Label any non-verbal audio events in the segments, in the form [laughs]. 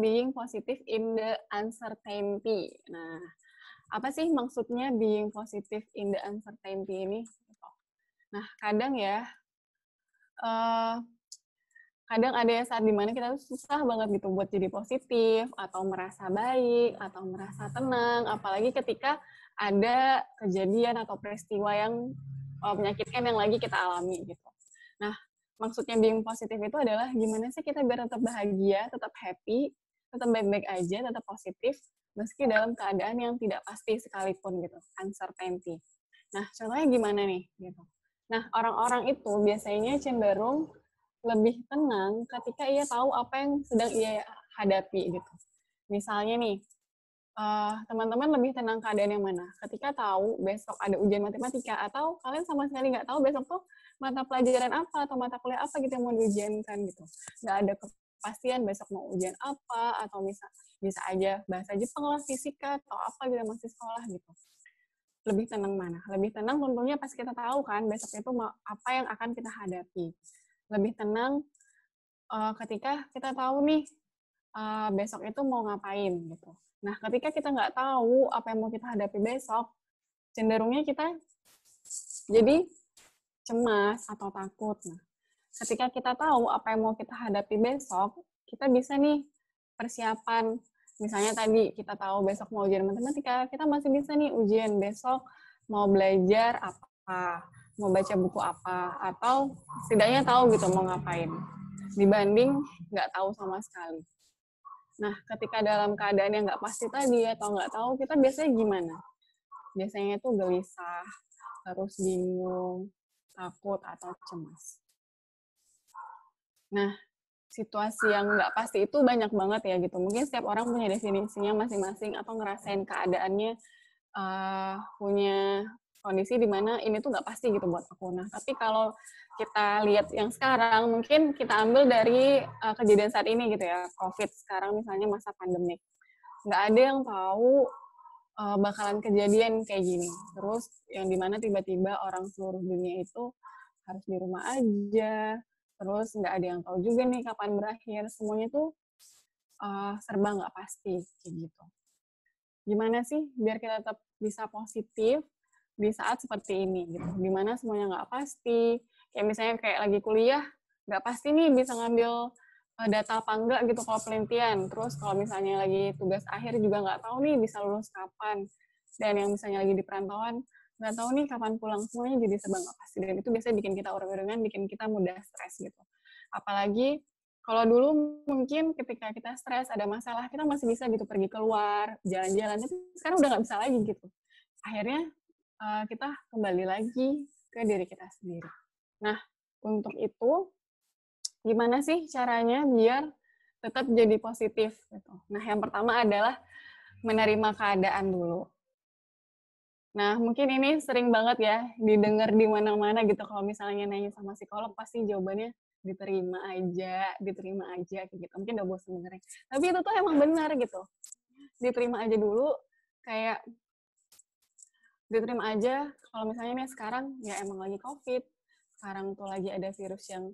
being positive in the uncertainty. Nah, apa sih maksudnya being positive in the uncertainty ini? Nah, kadang ya, uh, kadang ada ya saat dimana kita tuh susah banget gitu buat jadi positif atau merasa baik atau merasa tenang apalagi ketika ada kejadian atau peristiwa yang uh, menyakitkan yang lagi kita alami gitu nah maksudnya being positif itu adalah gimana sih kita biar tetap bahagia tetap happy tetap baik-baik aja, tetap positif, meski dalam keadaan yang tidak pasti sekalipun gitu, uncertainty. Nah, contohnya gimana nih gitu. Nah, orang-orang itu biasanya cenderung lebih tenang ketika ia tahu apa yang sedang ia hadapi gitu. Misalnya nih, eh, teman-teman uh, lebih tenang keadaan yang mana? Ketika tahu besok ada ujian matematika atau kalian sama sekali nggak tahu besok tuh mata pelajaran apa atau mata kuliah apa gitu yang mau diujikan gitu. Nggak ada kepastian besok mau ujian apa atau bisa bisa aja bahasa Jepang lah fisika atau apa gitu masih sekolah gitu lebih tenang mana lebih tenang tentunya pas kita tahu kan besok itu apa yang akan kita hadapi lebih tenang uh, ketika kita tahu nih uh, besok itu mau ngapain gitu nah ketika kita nggak tahu apa yang mau kita hadapi besok cenderungnya kita jadi cemas atau takut nah ketika kita tahu apa yang mau kita hadapi besok, kita bisa nih persiapan. Misalnya tadi kita tahu besok mau ujian matematika, kita masih bisa nih ujian besok mau belajar apa, mau baca buku apa, atau setidaknya tahu gitu mau ngapain. Dibanding nggak tahu sama sekali. Nah, ketika dalam keadaan yang nggak pasti tadi atau nggak tahu, kita biasanya gimana? Biasanya itu gelisah, terus bingung, takut, atau cemas. Nah, situasi yang nggak pasti itu banyak banget ya gitu. Mungkin setiap orang punya definisinya masing-masing atau ngerasain keadaannya uh, punya kondisi di mana ini tuh nggak pasti gitu buat aku. Nah, tapi kalau kita lihat yang sekarang, mungkin kita ambil dari uh, kejadian saat ini gitu ya, COVID sekarang misalnya masa pandemik. Nggak ada yang tahu uh, bakalan kejadian kayak gini. Terus yang dimana tiba-tiba orang seluruh dunia itu harus di rumah aja, terus nggak ada yang tahu juga nih kapan berakhir semuanya tuh uh, serba nggak pasti kayak gitu gimana sih biar kita tetap bisa positif di saat seperti ini gitu dimana semuanya nggak pasti kayak misalnya kayak lagi kuliah nggak pasti nih bisa ngambil eh, data apa enggak gitu kalau penelitian terus kalau misalnya lagi tugas akhir juga nggak tahu nih bisa lulus kapan dan yang misalnya lagi di perantauan nggak tahu nih kapan pulang semuanya jadi serba nggak pasti dan itu biasanya bikin kita urung-urungan bikin kita mudah stres gitu apalagi kalau dulu mungkin ketika kita stres ada masalah kita masih bisa gitu pergi keluar jalan-jalan tapi sekarang udah nggak bisa lagi gitu akhirnya eh, kita kembali lagi ke diri kita sendiri nah untuk itu gimana sih caranya biar tetap jadi positif gitu nah yang pertama adalah menerima keadaan dulu Nah, mungkin ini sering banget ya didengar di mana-mana gitu kalau misalnya nanya sama psikolog pasti jawabannya diterima aja, diterima aja kayak gitu. Mungkin udah bosan dengerin. Tapi itu tuh emang benar gitu. Diterima aja dulu kayak diterima aja kalau misalnya nih sekarang ya emang lagi Covid. Sekarang tuh lagi ada virus yang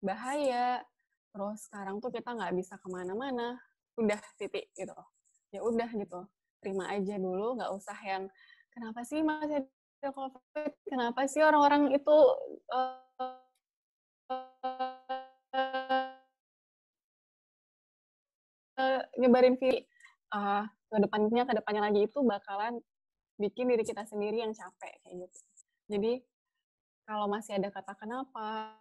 bahaya. Terus sekarang tuh kita nggak bisa kemana-mana. Udah titik gitu. Ya udah gitu. Terima aja dulu, nggak usah yang kenapa sih masih ada COVID? Kenapa sih orang-orang itu uh, uh, nyebarin virus? Uh, eh, ke depannya ke depannya lagi itu bakalan bikin diri kita sendiri yang capek kayak gitu. Jadi kalau masih ada kata kenapa,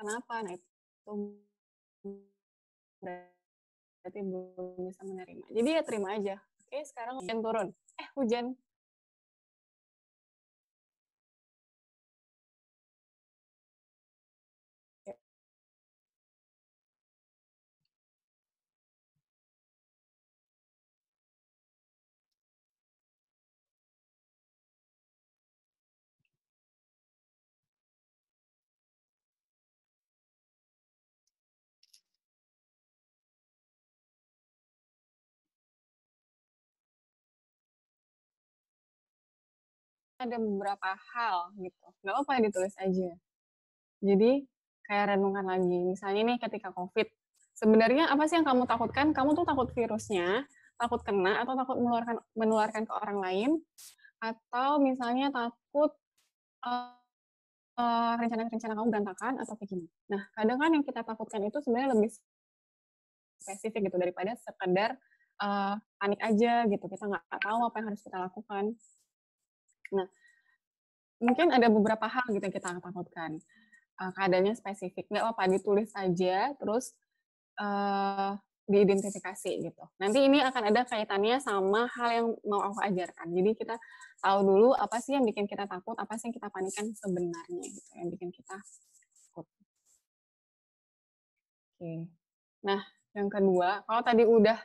kenapa, nah itu berarti belum bisa menerima. Jadi ya terima aja Oke, sekarang hujan turun. Eh, hujan. ada beberapa hal gitu nggak apa-apa ditulis aja jadi kayak renungan lagi misalnya nih ketika covid sebenarnya apa sih yang kamu takutkan kamu tuh takut virusnya takut kena atau takut menularkan menularkan ke orang lain atau misalnya takut uh, uh, rencana-rencana kamu berantakan atau kayak gini. Nah, kadang kan yang kita takutkan itu sebenarnya lebih spesifik gitu daripada sekedar uh, panik aja gitu. Kita nggak tahu apa yang harus kita lakukan. Nah, mungkin ada beberapa hal gitu yang kita takutkan. Uh, keadaannya spesifik, nggak apa-apa ditulis aja, terus uh, diidentifikasi gitu. Nanti ini akan ada kaitannya sama hal yang mau aku ajarkan. Jadi kita tahu dulu apa sih yang bikin kita takut, apa sih yang kita panikan sebenarnya gitu, yang bikin kita takut. Oke. Nah, yang kedua, kalau tadi udah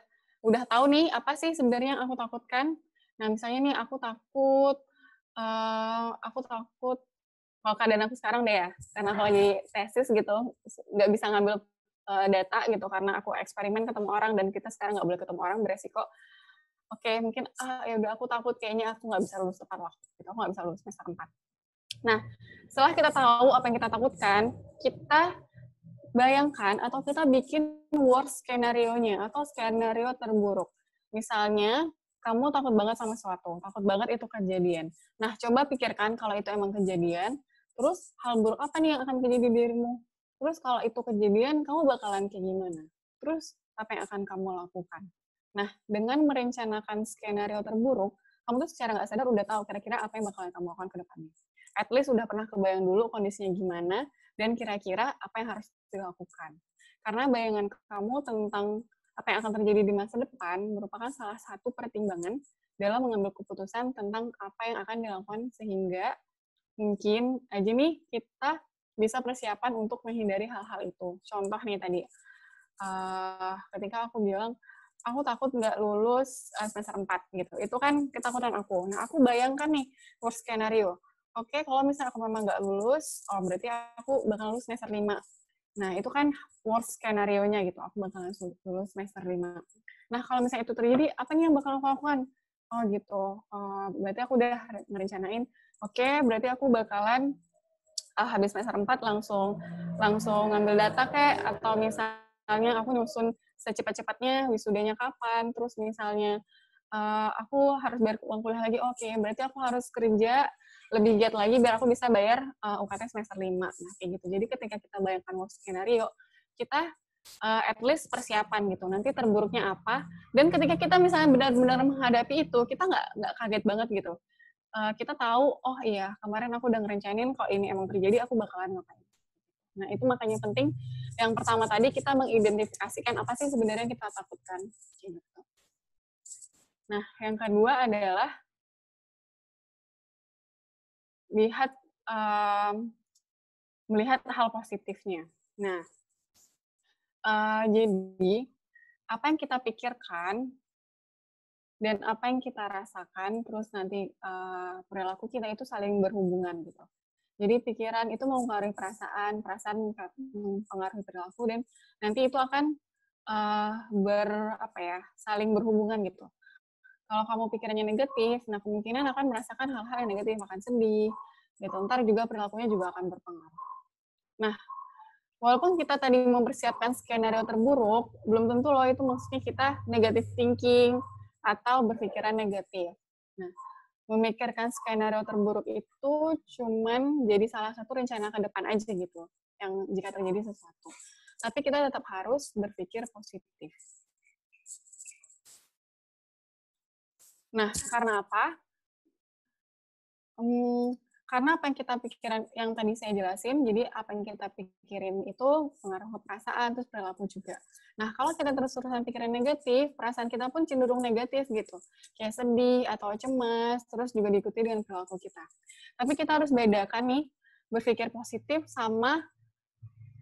udah tahu nih apa sih sebenarnya yang aku takutkan. Nah, misalnya nih aku takut aku takut kalau keadaan aku sekarang deh ya, karena aku lagi tesis gitu nggak bisa ngambil data gitu karena aku eksperimen ketemu orang dan kita sekarang nggak boleh ketemu orang beresiko. Oke, okay, mungkin ah ya udah aku takut kayaknya aku nggak bisa lulus tepat waktu, gitu. aku nggak bisa lulus semester 4. Nah, setelah kita tahu apa yang kita takutkan, kita bayangkan atau kita bikin worst skenario-nya atau skenario terburuk. Misalnya, kamu takut banget sama sesuatu, takut banget itu kejadian. Nah, coba pikirkan kalau itu emang kejadian, terus hal buruk apa nih yang akan terjadi di dirimu? Terus kalau itu kejadian, kamu bakalan kayak gimana? Terus apa yang akan kamu lakukan? Nah, dengan merencanakan skenario terburuk, kamu tuh secara nggak sadar udah tahu kira-kira apa yang bakalan kamu lakukan ke depannya. At least udah pernah kebayang dulu kondisinya gimana, dan kira-kira apa yang harus dilakukan. Karena bayangan kamu tentang apa yang akan terjadi di masa depan merupakan salah satu pertimbangan dalam mengambil keputusan tentang apa yang akan dilakukan sehingga mungkin aja nih eh, kita bisa persiapan untuk menghindari hal-hal itu. Contoh nih tadi, uh, ketika aku bilang aku takut nggak lulus eh, semester 4 gitu, itu kan ketakutan aku. Nah aku bayangkan nih worst scenario Oke, okay, kalau misalnya aku memang nggak lulus, oh berarti aku bakal lulus semester 5. Nah, itu kan worst skenario-nya gitu. Aku bakalan lulus semester lima Nah, kalau misalnya itu terjadi, apa nih yang bakal aku lakukan? Oh, gitu. Uh, berarti aku udah merencanain, oke, okay, berarti aku bakalan uh, habis semester empat langsung langsung ngambil data kayak atau misalnya aku nyusun secepat-cepatnya wisudanya kapan, terus misalnya uh, aku harus bayar uang kuliah lagi, oke, okay, berarti aku harus kerja lebih giat lagi biar aku bisa bayar uh, eh, UKT semester 5. Nah, kayak gitu. Jadi ketika kita bayangkan worst skenario, kita uh, at least persiapan gitu. Nanti terburuknya apa? Dan ketika kita misalnya benar-benar menghadapi itu, kita nggak nggak kaget banget gitu. Uh, kita tahu, oh iya kemarin aku udah ngerencanain kok ini emang terjadi aku bakalan ngapain. Nah itu makanya penting. Yang pertama tadi kita mengidentifikasikan apa sih sebenarnya yang kita takutkan. Gitu. Nah yang kedua adalah melihat um, melihat hal positifnya. Nah, uh, jadi apa yang kita pikirkan dan apa yang kita rasakan terus nanti uh, perilaku kita itu saling berhubungan gitu. Jadi pikiran itu mempengaruhi perasaan, perasaan mempengaruhi perilaku dan nanti itu akan uh, ber apa ya saling berhubungan gitu. Kalau kamu pikirannya negatif, nah kemungkinan akan merasakan hal-hal yang negatif, akan sedih, gitu. Ntar juga perilakunya juga akan berpengaruh. Nah, walaupun kita tadi mempersiapkan skenario terburuk, belum tentu loh itu maksudnya kita negatif thinking atau berpikiran negatif. Nah, memikirkan skenario terburuk itu cuman jadi salah satu rencana ke depan aja gitu, yang jika terjadi sesuatu. Tapi kita tetap harus berpikir positif. Nah, karena apa? Hmm, karena apa yang kita pikiran yang tadi saya jelasin, jadi apa yang kita pikirin itu pengaruh ke perasaan terus perilaku juga. Nah, kalau kita terus-terusan pikiran negatif, perasaan kita pun cenderung negatif gitu. Kayak sedih atau cemas, terus juga diikuti dengan perilaku kita. Tapi kita harus bedakan nih berpikir positif sama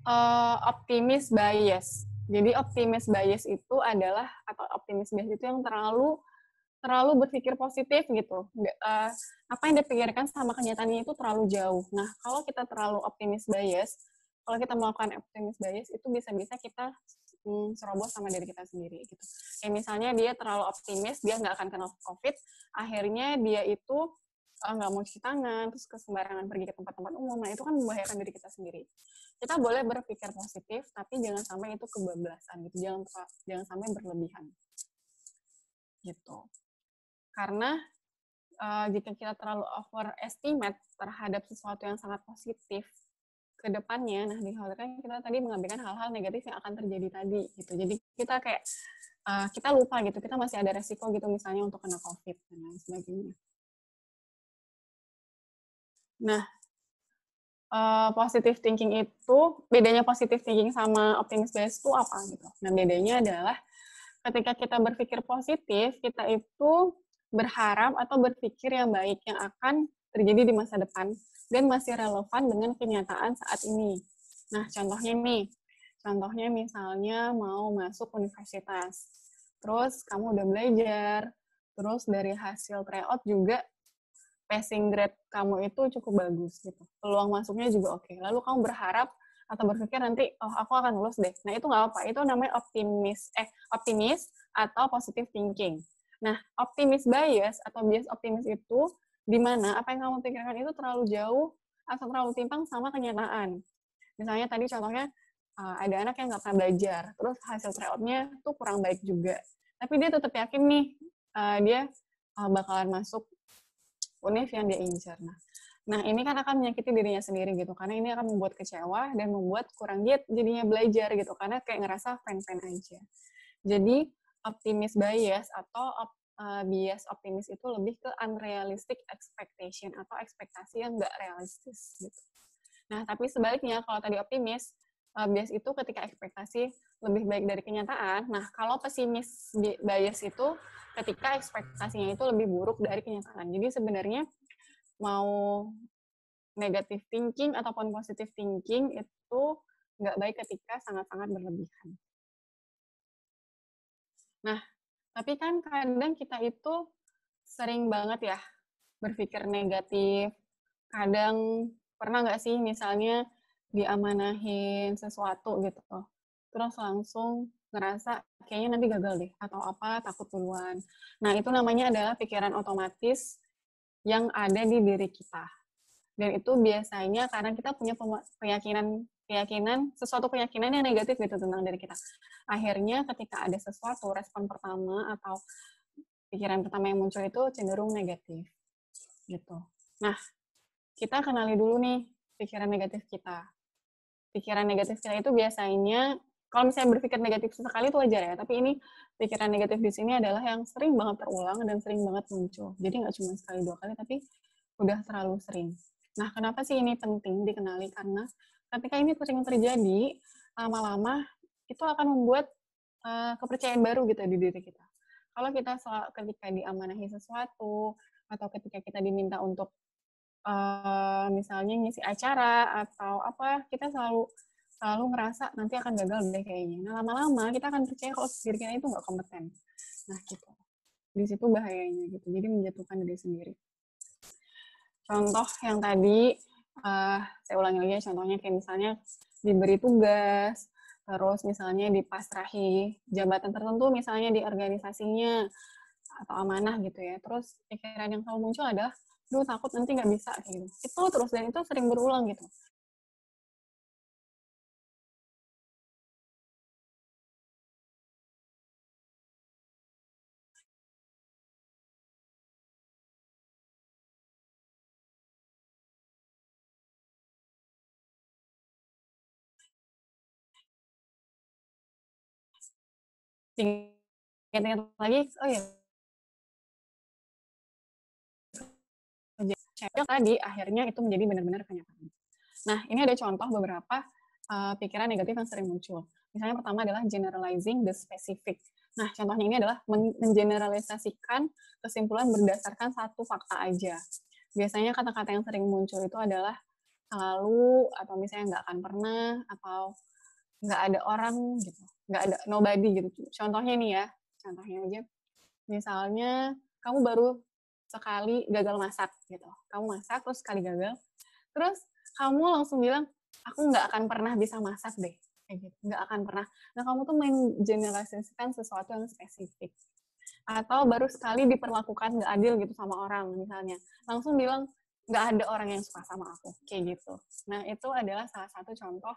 uh, optimis bias. Jadi optimis bias itu adalah atau optimis bias itu yang terlalu terlalu berpikir positif gitu. Eh, apa yang dipikirkan sama kenyataannya itu terlalu jauh. Nah, kalau kita terlalu optimis bias, kalau kita melakukan optimis bias itu bisa-bisa kita hmm, ceroboh sama diri kita sendiri gitu. Kayak misalnya dia terlalu optimis, dia nggak akan kena COVID, akhirnya dia itu eh, nggak mau cuci tangan, terus kesembarangan pergi ke tempat-tempat umum, nah itu kan membahayakan diri kita sendiri. Kita boleh berpikir positif, tapi jangan sampai itu kebablasan gitu, jangan jangan sampai berlebihan gitu. Karena uh, jika kita terlalu overestimate terhadap sesuatu yang sangat positif ke depannya, nah dikhawatirkan kita tadi mengambilkan hal-hal negatif yang akan terjadi tadi gitu. Jadi kita kayak uh, kita lupa gitu, kita masih ada resiko gitu misalnya untuk kena COVID dan lain sebagainya. Nah, uh, positive thinking itu bedanya positive thinking sama optimis bias itu apa gitu? Nah, bedanya adalah ketika kita berpikir positif, kita itu berharap atau berpikir yang baik yang akan terjadi di masa depan dan masih relevan dengan kenyataan saat ini. Nah, contohnya nih, contohnya misalnya mau masuk universitas, terus kamu udah belajar, terus dari hasil tryout juga passing grade kamu itu cukup bagus gitu. Peluang masuknya juga oke. Okay. Lalu kamu berharap atau berpikir nanti, oh aku akan lulus deh. Nah itu nggak apa, itu namanya optimis, eh optimis atau positive thinking. Nah, optimis bias atau bias optimis itu di mana apa yang kamu pikirkan itu terlalu jauh atau terlalu timpang sama kenyataan. Misalnya tadi contohnya eh, ada anak yang nggak pernah belajar, terus hasil tryout-nya tuh kurang baik juga. Tapi dia tetap yakin nih eh, dia eh, bakalan masuk univ yang dia incer. Nah, Nah, ini kan akan menyakiti dirinya sendiri gitu, karena ini akan membuat kecewa dan membuat kurang giat jadinya belajar gitu, karena kayak ngerasa fan-fan aja. Jadi, optimis bias atau op, uh, bias optimis itu lebih ke unrealistic expectation atau ekspektasi yang nggak realistis gitu. Nah, tapi sebaliknya kalau tadi optimis uh, bias itu ketika ekspektasi lebih baik dari kenyataan. Nah, kalau pesimis bias itu ketika ekspektasinya itu lebih buruk dari kenyataan. Jadi sebenarnya mau negative thinking ataupun positive thinking itu nggak baik ketika sangat-sangat berlebihan. Nah, tapi kan kadang kita itu sering banget ya berpikir negatif. Kadang pernah nggak sih misalnya diamanahin sesuatu gitu. Terus langsung ngerasa kayaknya nanti gagal deh atau apa takut duluan. Nah, itu namanya adalah pikiran otomatis yang ada di diri kita. Dan itu biasanya karena kita punya keyakinan keyakinan sesuatu keyakinan yang negatif gitu tentang diri kita akhirnya ketika ada sesuatu respon pertama atau pikiran pertama yang muncul itu cenderung negatif gitu nah kita kenali dulu nih pikiran negatif kita pikiran negatif kita itu biasanya kalau misalnya berpikir negatif sekali itu wajar ya tapi ini pikiran negatif di sini adalah yang sering banget terulang dan sering banget muncul jadi nggak cuma sekali dua kali tapi udah terlalu sering nah kenapa sih ini penting dikenali karena Ketika ini sering terjadi, lama-lama itu akan membuat uh, kepercayaan baru gitu di diri kita. Kalau kita soal, ketika diamanahi sesuatu atau ketika kita diminta untuk uh, misalnya ngisi acara atau apa, kita selalu selalu ngerasa nanti akan gagal deh kayaknya. Nah lama-lama kita akan percaya kalau diri kita itu nggak kompeten. Nah gitu. Di situ bahayanya gitu. Jadi menjatuhkan diri sendiri. Contoh yang tadi uh, saya ulangi lagi contohnya kayak misalnya diberi tugas, terus misalnya dipasrahi jabatan tertentu misalnya di organisasinya atau amanah gitu ya. Terus pikiran yang selalu muncul adalah, duh takut nanti nggak bisa kayak gitu. Itu terus dan itu sering berulang gitu. ingat-ingat lagi oh ya yeah. tadi akhirnya itu menjadi benar-benar kenyataan nah ini ada contoh beberapa uh, pikiran negatif yang sering muncul misalnya pertama adalah generalizing the specific nah contohnya ini adalah mengeneralisasikan kesimpulan berdasarkan satu fakta aja biasanya kata-kata yang sering muncul itu adalah selalu atau misalnya nggak akan pernah atau nggak ada orang gitu nggak ada nobody gitu contohnya nih ya contohnya aja misalnya kamu baru sekali gagal masak gitu kamu masak terus sekali gagal terus kamu langsung bilang aku nggak akan pernah bisa masak deh kayak gitu nggak akan pernah nah kamu tuh main menggeneralisasikan sesuatu yang spesifik atau baru sekali diperlakukan nggak adil gitu sama orang misalnya langsung bilang nggak ada orang yang suka sama aku kayak gitu nah itu adalah salah satu contoh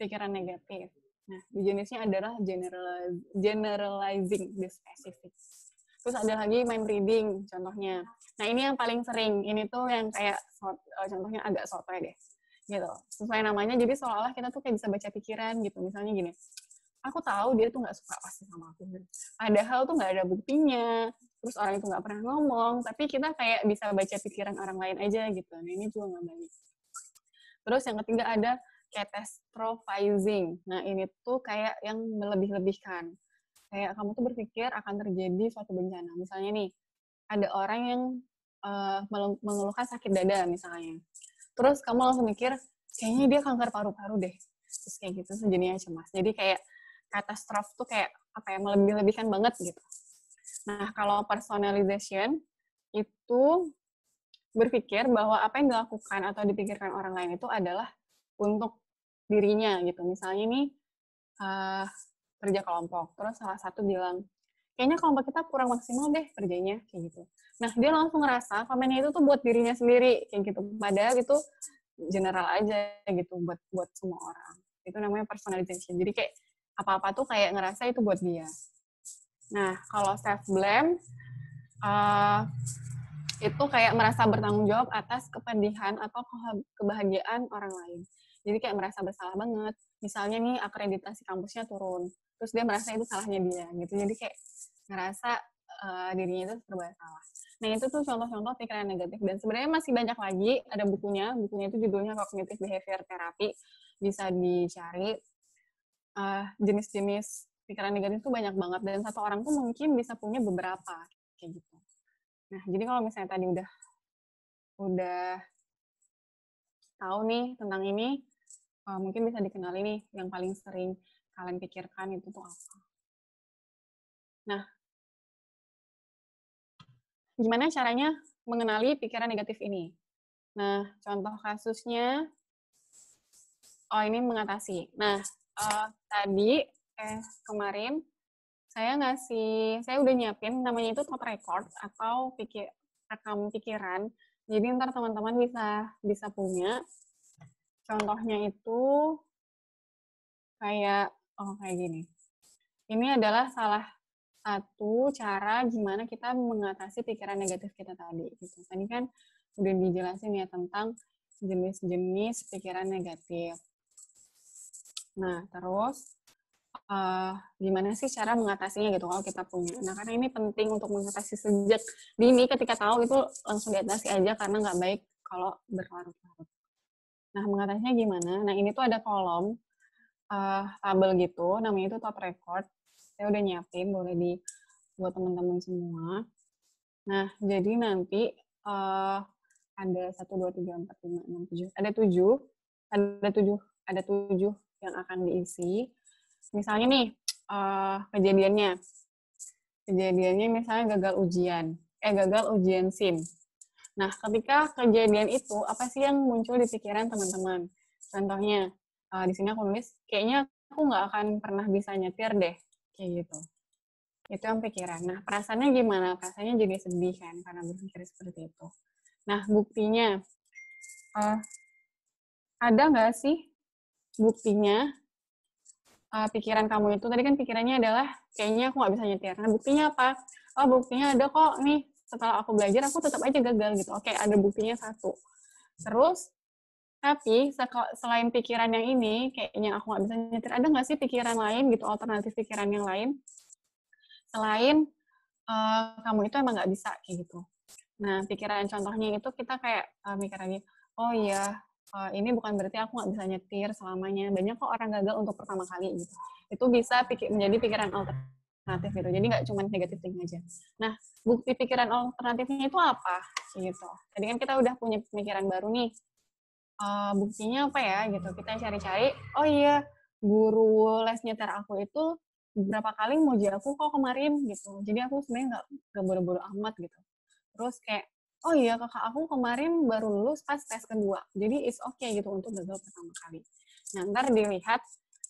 pikiran negatif. Nah, di jenisnya adalah generaliz generalizing the specific. Terus ada lagi mind reading contohnya. Nah, ini yang paling sering. Ini tuh yang kayak eh, contohnya agak sotoy deh. Gitu. Sesuai namanya, jadi seolah-olah kita tuh kayak bisa baca pikiran gitu. Misalnya gini, aku tahu dia tuh nggak suka pasti sama aku. Padahal tuh nggak ada buktinya, terus orang itu nggak pernah ngomong, tapi kita kayak bisa baca pikiran orang lain aja gitu. Nah ini juga nggak baik. Terus yang ketiga ada catastrophizing. Nah, ini tuh kayak yang melebih-lebihkan. Kayak kamu tuh berpikir akan terjadi suatu bencana. Misalnya nih, ada orang yang uh, mengeluhkan sakit dada misalnya. Terus kamu langsung mikir, kayaknya dia kanker paru-paru deh. Terus kayak gitu sejenisnya cemas. Jadi kayak katastrof tuh kayak apa ya, melebih-lebihkan banget gitu. Nah, kalau personalization itu berpikir bahwa apa yang dilakukan atau dipikirkan orang lain itu adalah untuk dirinya gitu. Misalnya nih uh, kerja kelompok, terus salah satu bilang, kayaknya kelompok kita kurang maksimal deh kerjanya, kayak gitu. Nah, dia langsung ngerasa komennya itu tuh buat dirinya sendiri, kayak gitu. Padahal itu general aja gitu buat buat semua orang. Itu namanya personalization. Jadi kayak apa-apa tuh kayak ngerasa itu buat dia. Nah, kalau self blame uh, eh, itu kayak merasa bertanggung jawab atas kepedihan atau kebahagiaan orang lain. Jadi kayak merasa bersalah banget. Misalnya nih akreditasi kampusnya turun, terus dia merasa itu salahnya dia gitu. Jadi kayak ngerasa uh, dirinya itu serba salah. Nah itu tuh contoh-contoh pikiran negatif dan sebenarnya masih banyak lagi. Ada bukunya, bukunya itu judulnya Cognitive Behavior Therapy. Bisa dicari eh, jenis-jenis pikiran negatif itu banyak banget dan satu orang tuh mungkin bisa punya beberapa kayak gitu. Nah jadi kalau misalnya tadi udah udah tahu nih tentang ini, uh, mungkin bisa dikenali nih yang paling sering kalian pikirkan itu tuh apa. Nah, gimana caranya mengenali pikiran negatif ini? Nah, contoh kasusnya, oh ini mengatasi. Nah, uh, tadi eh kemarin saya ngasih, saya udah nyiapin namanya itu top record atau pikir rekam pikiran. Jadi ntar teman-teman bisa bisa punya Contohnya itu kayak oh kayak gini. Ini adalah salah satu cara gimana kita mengatasi pikiran negatif kita tadi. Gitu. Tadi kan udah dijelasin ya tentang jenis-jenis pikiran negatif. Nah, terus uh, gimana sih cara mengatasinya gitu kalau kita punya. Nah, karena ini penting untuk mengatasi sejak dini ketika tahu itu langsung diatasi aja karena nggak baik kalau berlarut-larut. Nah, mengatasinya gimana? Nah, ini tuh ada kolom uh, tabel gitu, namanya itu top record. Saya udah nyiapin, boleh di buat teman-teman semua. Nah, jadi nanti uh, ada 1, 2, 3, 4, 5, 6, 7. Ada 7. Ada 7. Ada 7 yang akan diisi. Misalnya nih, uh, kejadiannya. Kejadiannya misalnya gagal ujian. Eh, gagal ujian SIM Nah, ketika kejadian itu, apa sih yang muncul di pikiran teman-teman? Contohnya, uh, di sini aku nulis, kayaknya aku nggak akan pernah bisa nyetir deh, kayak gitu. Itu yang pikiran. Nah, perasaannya gimana? Perasaannya jadi sedih kan, karena berpikir seperti itu. Nah, buktinya, uh, ada nggak sih buktinya uh, pikiran kamu itu tadi kan pikirannya adalah kayaknya aku nggak bisa nyetir. Nah buktinya apa? Oh buktinya ada kok nih setelah aku belajar aku tetap aja gagal gitu oke ada buktinya satu terus tapi selain pikiran yang ini kayaknya aku nggak bisa nyetir ada nggak sih pikiran lain gitu alternatif pikiran yang lain selain uh, kamu itu emang nggak bisa kayak gitu nah pikiran contohnya itu kita kayak uh, mikir lagi oh iya uh, ini bukan berarti aku nggak bisa nyetir selamanya banyak kok orang gagal untuk pertama kali gitu itu bisa pikir menjadi pikiran alternatif alternatif gitu. Jadi nggak cuma negatif thinking aja. Nah, bukti pikiran alternatifnya itu apa gitu. Jadi kan kita udah punya pemikiran baru nih. Uh, buktinya apa ya gitu. Kita cari-cari, oh iya, guru les nyetir aku itu beberapa kali muji aku kok kemarin gitu. Jadi aku sebenarnya nggak nggak buru-buru amat gitu. Terus kayak oh iya kakak aku kemarin baru lulus pas tes kedua. Jadi it's okay gitu untuk gagal pertama kali. Nah ntar dilihat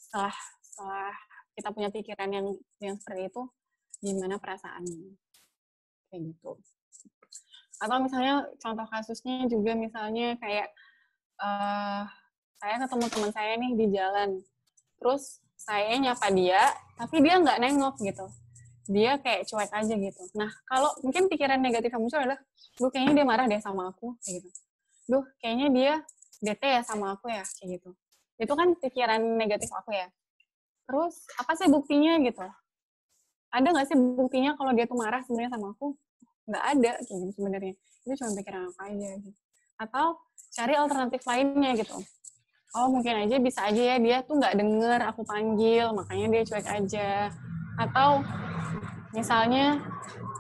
setelah setelah kita punya pikiran yang yang seperti itu gimana perasaannya kayak gitu atau misalnya contoh kasusnya juga misalnya kayak uh, saya ketemu teman saya nih di jalan terus saya nyapa dia tapi dia nggak nengok gitu dia kayak cuek aja gitu nah kalau mungkin pikiran negatif yang muncul adalah lu kayaknya dia marah deh sama aku kayak gitu duh kayaknya dia bete ya sama aku ya kayak gitu itu kan pikiran negatif aku ya terus apa sih buktinya gitu ada nggak sih buktinya kalau dia tuh marah sebenarnya sama aku nggak ada kayak gitu sebenarnya Ini cuma pikiran apa aja gitu. atau cari alternatif lainnya gitu oh mungkin aja bisa aja ya dia tuh nggak denger aku panggil makanya dia cuek aja atau misalnya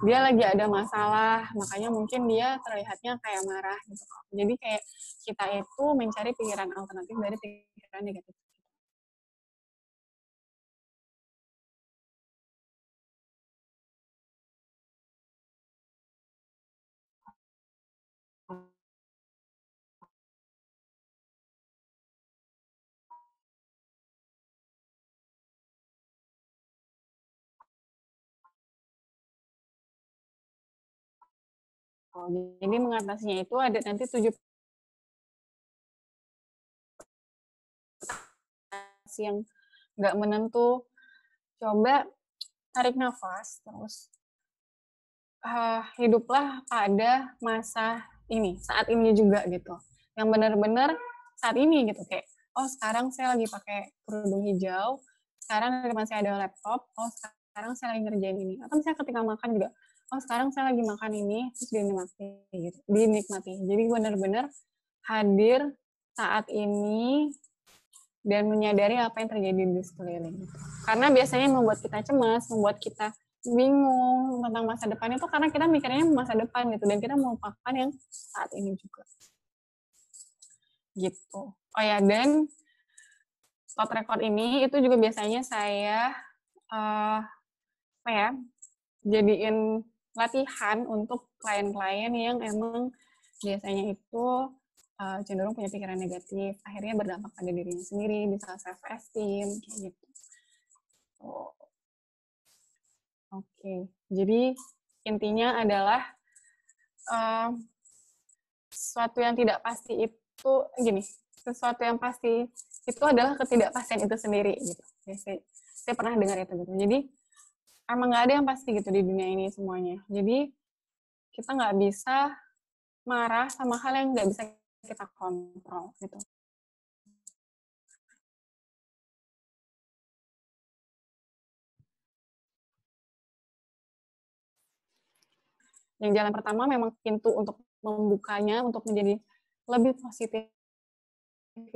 dia lagi ada masalah makanya mungkin dia terlihatnya kayak marah gitu jadi kayak kita itu mencari pikiran alternatif dari pikiran negatif Oh, jadi mengatasinya itu ada nanti tujuh yang nggak menentu. Coba tarik nafas terus uh, hiduplah pada masa ini, saat ini juga gitu. Yang benar-benar saat ini gitu kayak oh sekarang saya lagi pakai kerudung hijau, sekarang masih ada laptop, oh sekarang saya lagi ngerjain ini. Atau misalnya ketika makan juga, oh sekarang saya lagi makan ini terus dinikmati gitu dinikmati jadi benar-benar hadir saat ini dan menyadari apa yang terjadi di sekeliling karena biasanya membuat kita cemas membuat kita bingung tentang masa depan itu karena kita mikirnya masa depan gitu dan kita mau melupakan yang saat ini juga gitu oh ya dan spot record ini itu juga biasanya saya uh, apa ya jadiin latihan untuk klien-klien yang emang biasanya itu uh, cenderung punya pikiran negatif, akhirnya berdampak pada dirinya sendiri, bisa self esteem kayak gitu. Oh. Oke, okay. jadi intinya adalah uh, sesuatu yang tidak pasti itu gini, sesuatu yang pasti itu adalah ketidakpastian itu sendiri gitu. Ya, saya, saya pernah dengar itu gitu. Jadi emang nggak ada yang pasti gitu di dunia ini semuanya. Jadi kita nggak bisa marah sama hal yang nggak bisa kita kontrol gitu. Yang jalan pertama memang pintu untuk membukanya untuk menjadi lebih positif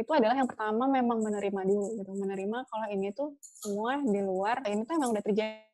itu adalah yang pertama memang menerima dulu gitu menerima kalau ini tuh semua di luar ini tuh memang udah terjadi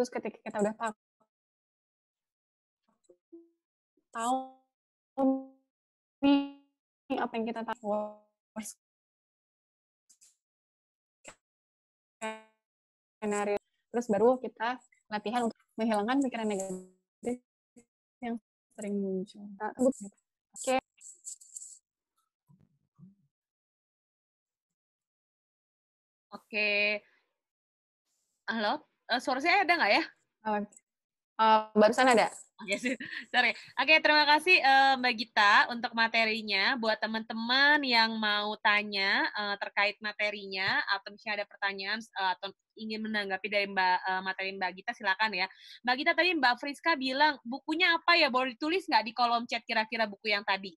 Terus ketika kita udah tahu tahu nih apa yang kita tahu skenario terus baru kita latihan untuk menghilangkan pikiran negatif yang sering muncul. Ah, Oke. Okay. Oke. Okay. Halo? uh, suara saya ada nggak ya? Uh, barusan ada. Oke, okay, Oke, okay, terima kasih uh, Mbak Gita untuk materinya. Buat teman-teman yang mau tanya uh, terkait materinya atau misalnya ada pertanyaan uh, atau ingin menanggapi dari Mbak uh, materi Mbak Gita silakan ya. Mbak Gita tadi Mbak Friska bilang bukunya apa ya? Boleh ditulis nggak di kolom chat kira-kira buku yang tadi?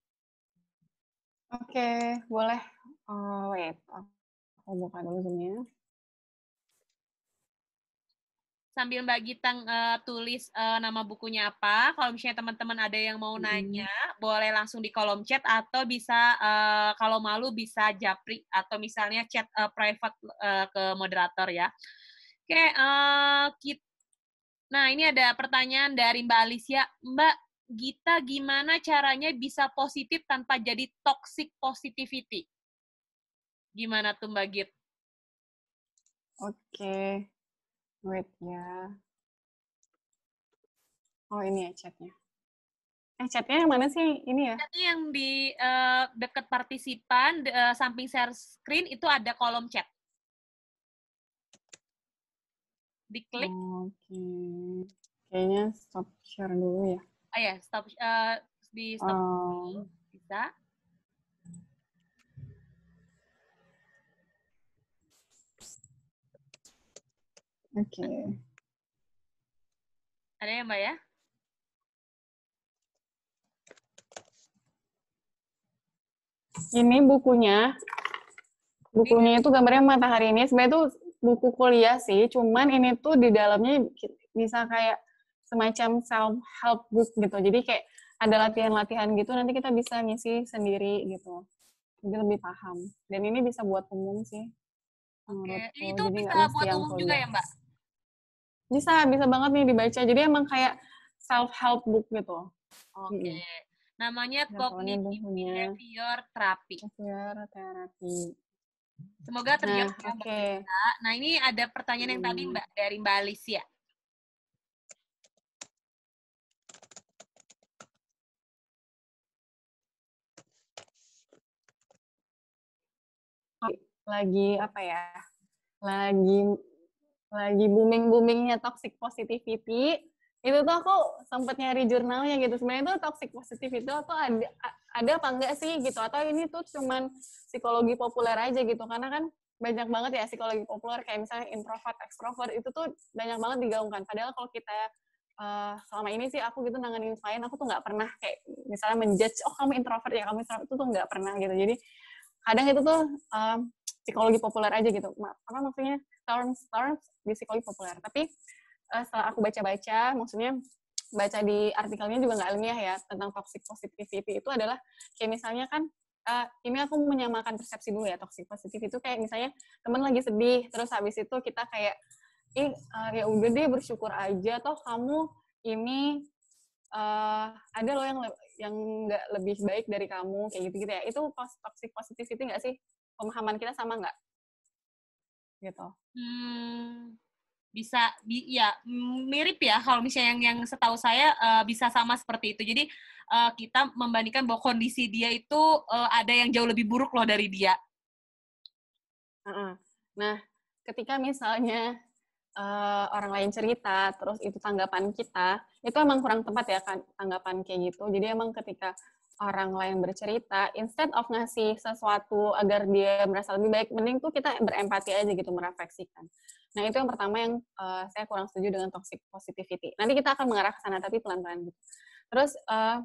Oke, okay, boleh. Uh, wait, aku buka dulu sebenarnya sambil Mbak Gitang uh, tulis uh, nama bukunya apa. Kalau misalnya teman-teman ada yang mau hmm. nanya, boleh langsung di kolom chat atau bisa uh, kalau malu bisa japri atau misalnya chat uh, private uh, ke moderator ya. Oke, okay, uh, Nah, ini ada pertanyaan dari Mbak Alicia. Mbak Gita, gimana caranya bisa positif tanpa jadi toxic positivity? Gimana tuh Mbak Git? Oke, Wait ya. Oh ini ya chatnya. Eh chatnya yang mana sih ini ya? Chatnya yang di uh, deket partisipan, de, uh, samping share screen itu ada kolom chat. Diklik. Oke. Okay. Kayaknya stop share dulu ya. Oh ya, stop uh, di stop um, bisa. Oke. Okay. Ada ya, Mbak ya? Ini bukunya. Bukunya itu gambarnya matahari ini. Sebenarnya itu buku kuliah sih, cuman ini tuh di dalamnya bisa kayak semacam self help book gitu. Jadi kayak ada latihan-latihan gitu nanti kita bisa ngisi sendiri gitu. Jadi lebih paham. Dan ini bisa buat umum sih. Oke, okay. itu Jadi bisa buat umum juga ya, Mbak? Bisa, bisa banget nih dibaca. Jadi emang kayak self-help book gitu. Oke. Okay. Namanya Cognitive Behavior Therapy. Behavior Therapy. Semoga terjawab nah, okay. Ya. Nah, ini ada pertanyaan yang hmm. tadi Mbak dari Mbak Alicia. Lagi apa ya? Lagi lagi booming boomingnya toxic positivity itu tuh aku sempat nyari jurnalnya gitu sebenarnya tuh toxic positivity itu tuh ada ada apa enggak sih gitu atau ini tuh cuman psikologi populer aja gitu karena kan banyak banget ya psikologi populer kayak misalnya introvert extrovert itu tuh banyak banget digaungkan padahal kalau kita uh, selama ini sih aku gitu nanganin klien aku tuh nggak pernah kayak misalnya menjudge oh kamu introvert ya kamu introvert itu tuh nggak pernah gitu jadi kadang itu tuh um, psikologi populer aja gitu apa maksudnya terms terms di psikologi populer tapi uh, setelah aku baca-baca maksudnya baca di artikelnya juga nggak ilmiah ya tentang toxic positivity itu adalah kayak misalnya kan uh, ini aku menyamakan persepsi dulu ya toxic positivity itu kayak misalnya teman lagi sedih terus habis itu kita kayak ini uh, eh, ya udah deh bersyukur aja toh kamu ini uh, ada loh yang yang nggak lebih baik dari kamu kayak gitu gitu ya itu toxic positivity nggak sih pemahaman kita sama nggak gitu hmm, bisa bi ya mm, mirip ya kalau misalnya yang yang setahu saya uh, bisa sama seperti itu jadi uh, kita membandingkan bahwa kondisi dia itu uh, ada yang jauh lebih buruk loh dari dia nah ketika misalnya uh, orang lain cerita terus itu tanggapan kita itu emang kurang tepat ya kan tanggapan kayak gitu jadi emang ketika orang lain bercerita, instead of ngasih sesuatu agar dia merasa lebih baik, mending tuh kita berempati aja gitu, merefleksikan. Nah, itu yang pertama yang uh, saya kurang setuju dengan toxic positivity. Nanti kita akan mengarah ke sana, tapi pelan-pelan gitu. Terus, uh,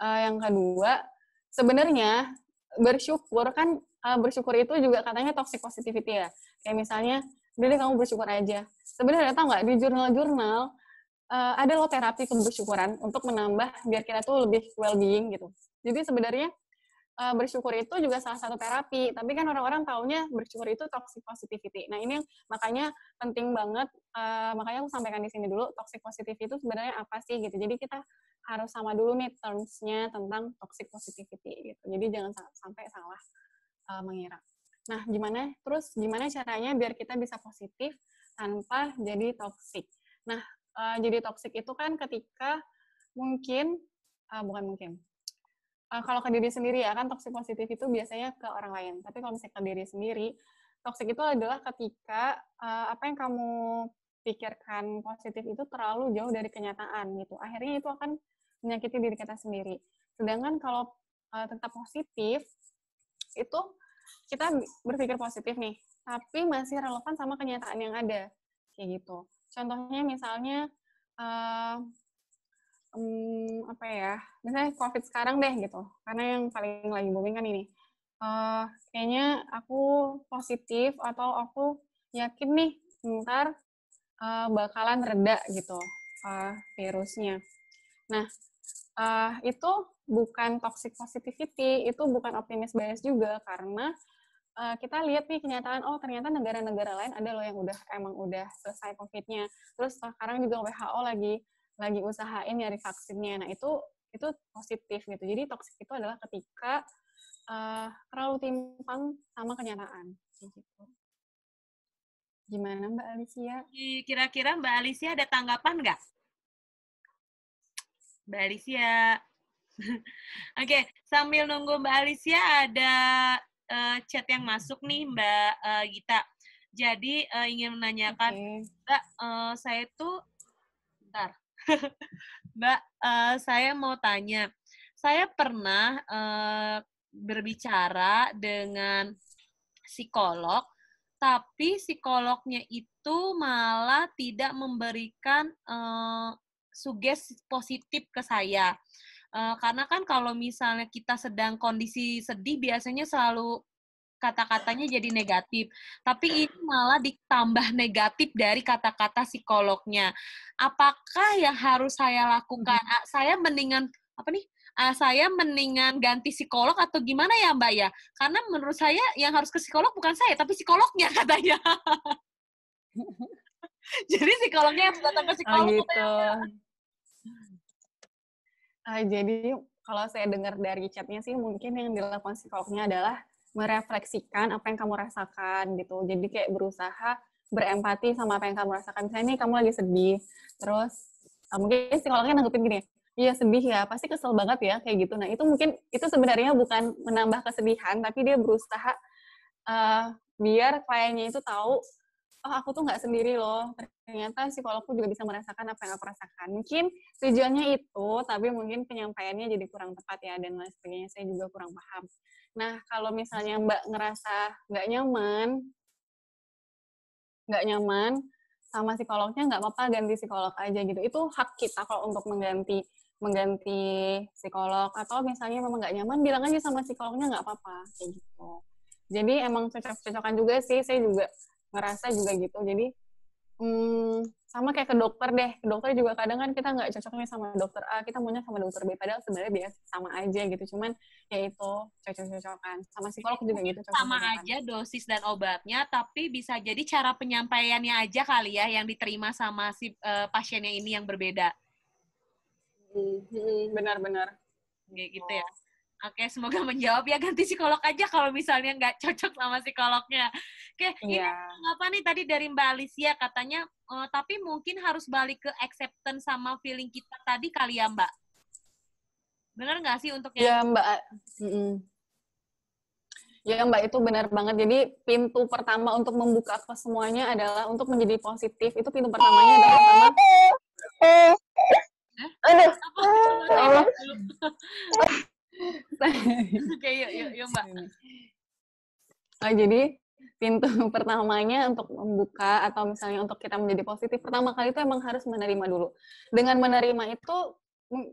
uh, yang kedua, sebenarnya bersyukur kan, uh, bersyukur itu juga katanya toxic positivity ya. Kayak misalnya, jadi kamu bersyukur aja. Sebenarnya tau nggak, di jurnal-jurnal, uh, ada lo terapi kebersyukuran untuk menambah biar kita tuh lebih well being gitu. Jadi sebenarnya uh, bersyukur itu juga salah satu terapi, tapi kan orang-orang taunya bersyukur itu toxic positivity. Nah, ini yang makanya penting banget uh, makanya aku sampaikan di sini dulu toxic positivity itu sebenarnya apa sih gitu. Jadi kita harus sama dulu nih terms-nya tentang toxic positivity gitu. Jadi jangan sampai salah uh, mengira. Nah, gimana terus gimana caranya biar kita bisa positif tanpa jadi toxic? Nah, uh, jadi toksik itu kan ketika mungkin uh, bukan mungkin uh, kalau ke diri sendiri ya kan toxic positif itu biasanya ke orang lain tapi kalau misalnya ke diri sendiri toxic itu adalah ketika uh, apa yang kamu pikirkan positif itu terlalu jauh dari kenyataan gitu akhirnya itu akan menyakiti diri kita sendiri sedangkan kalau uh, tetap positif itu kita berpikir positif nih tapi masih relevan sama kenyataan yang ada kayak gitu Contohnya misalnya uh, um, apa ya? Misalnya COVID sekarang deh gitu. Karena yang paling lagi booming kan ini. Uh, kayaknya aku positif atau aku yakin nih ntar uh, bakalan reda gitu uh, virusnya. Nah, uh, itu bukan toxic positivity, itu bukan optimis bias juga karena uh, kita lihat nih kenyataan oh ternyata negara-negara lain ada loh yang udah emang udah selesai COVID-nya. Terus sekarang juga WHO lagi lagi usahain nyari vaksinnya. Nah itu itu positif gitu. Jadi toksik itu adalah ketika uh, terlalu timpang sama kenyataan. Gitu. Gimana Mbak Alicia? Kira-kira Mbak Alicia ada tanggapan nggak? Mbak Alicia. [laughs] Oke, okay, sambil nunggu Mbak Alicia ada uh, chat yang masuk nih Mbak uh, Gita. Jadi uh, ingin menanyakan okay. Mbak, uh, saya tuh bentar. [laughs] Mbak, uh, saya mau tanya. Saya pernah uh, berbicara dengan psikolog, tapi psikolognya itu malah tidak memberikan uh, sugesti positif ke saya. Eh, karena kan kalau misalnya kita sedang kondisi sedih biasanya selalu kata-katanya jadi negatif. Tapi ini malah ditambah [laughs] negatif dari kata-kata psikolognya. Apakah yang harus saya lakukan? Hmm. Saya mendingan apa nih? Uh, saya mendingan ganti psikolog atau gimana ya Mbak ya? Karena menurut saya yang harus ke psikolog bukan saya, tapi psikolognya [laughs] katanya. [laughs] jadi psikolognya yang datang ke psikolog. Oh, gitu. Uh, jadi kalau saya dengar dari chatnya sih mungkin yang dilakukan psikolognya adalah merefleksikan apa yang kamu rasakan gitu. Jadi kayak berusaha berempati sama apa yang kamu rasakan. Misalnya nih kamu lagi sedih, terus uh, mungkin psikolognya nanggepin gini, iya sedih ya, pasti kesel banget ya kayak gitu. Nah itu mungkin itu sebenarnya bukan menambah kesedihan, tapi dia berusaha uh, biar kliennya itu tahu oh aku tuh nggak sendiri loh ternyata psikologku juga bisa merasakan apa yang aku rasakan mungkin tujuannya itu tapi mungkin penyampaiannya jadi kurang tepat ya dan lain sebagainya saya juga kurang paham nah kalau misalnya mbak ngerasa nggak nyaman nggak nyaman sama psikolognya nggak apa-apa ganti psikolog aja gitu itu hak kita kalau untuk mengganti mengganti psikolog atau misalnya memang nggak nyaman bilang aja sama psikolognya nggak apa-apa kayak gitu jadi emang cocok-cocokan juga sih saya juga ngerasa juga gitu jadi hmm, sama kayak ke dokter deh ke dokter juga kadang kan kita nggak cocoknya sama dokter A kita maunya sama dokter B padahal sebenarnya biasa sama aja gitu cuman ya itu cocok-cocokan sama psikolog juga gitu cocok sama aja dosis dan obatnya tapi bisa jadi cara penyampaiannya aja kali ya yang diterima sama si uh, pasiennya ini yang berbeda benar-benar hmm, hmm, gitu ya. oh. ya Oke, okay, semoga [laughs] menjawab ya ganti psikolog aja kalau misalnya nggak cocok sama psikolognya. Oke, okay, yeah. ini iya. apa nih tadi dari Mbak Alicia katanya, uh, tapi mungkin harus balik ke acceptance sama feeling kita tadi kali ya Mbak. Benar nggak sih untuk yang? Ya Mbak. Mm -mm. Ya Mbak itu benar banget. Jadi pintu pertama untuk membuka ke semuanya adalah untuk menjadi positif. Itu pintu pertamanya adalah pertama. Aduh. Eh, Aduh. Apa? [laughs] Oke, yuk, yuk, yuk Mbak. Oh, jadi pintu [laughs] pertamanya untuk membuka atau misalnya untuk kita menjadi positif pertama kali itu emang harus menerima dulu. Dengan menerima itu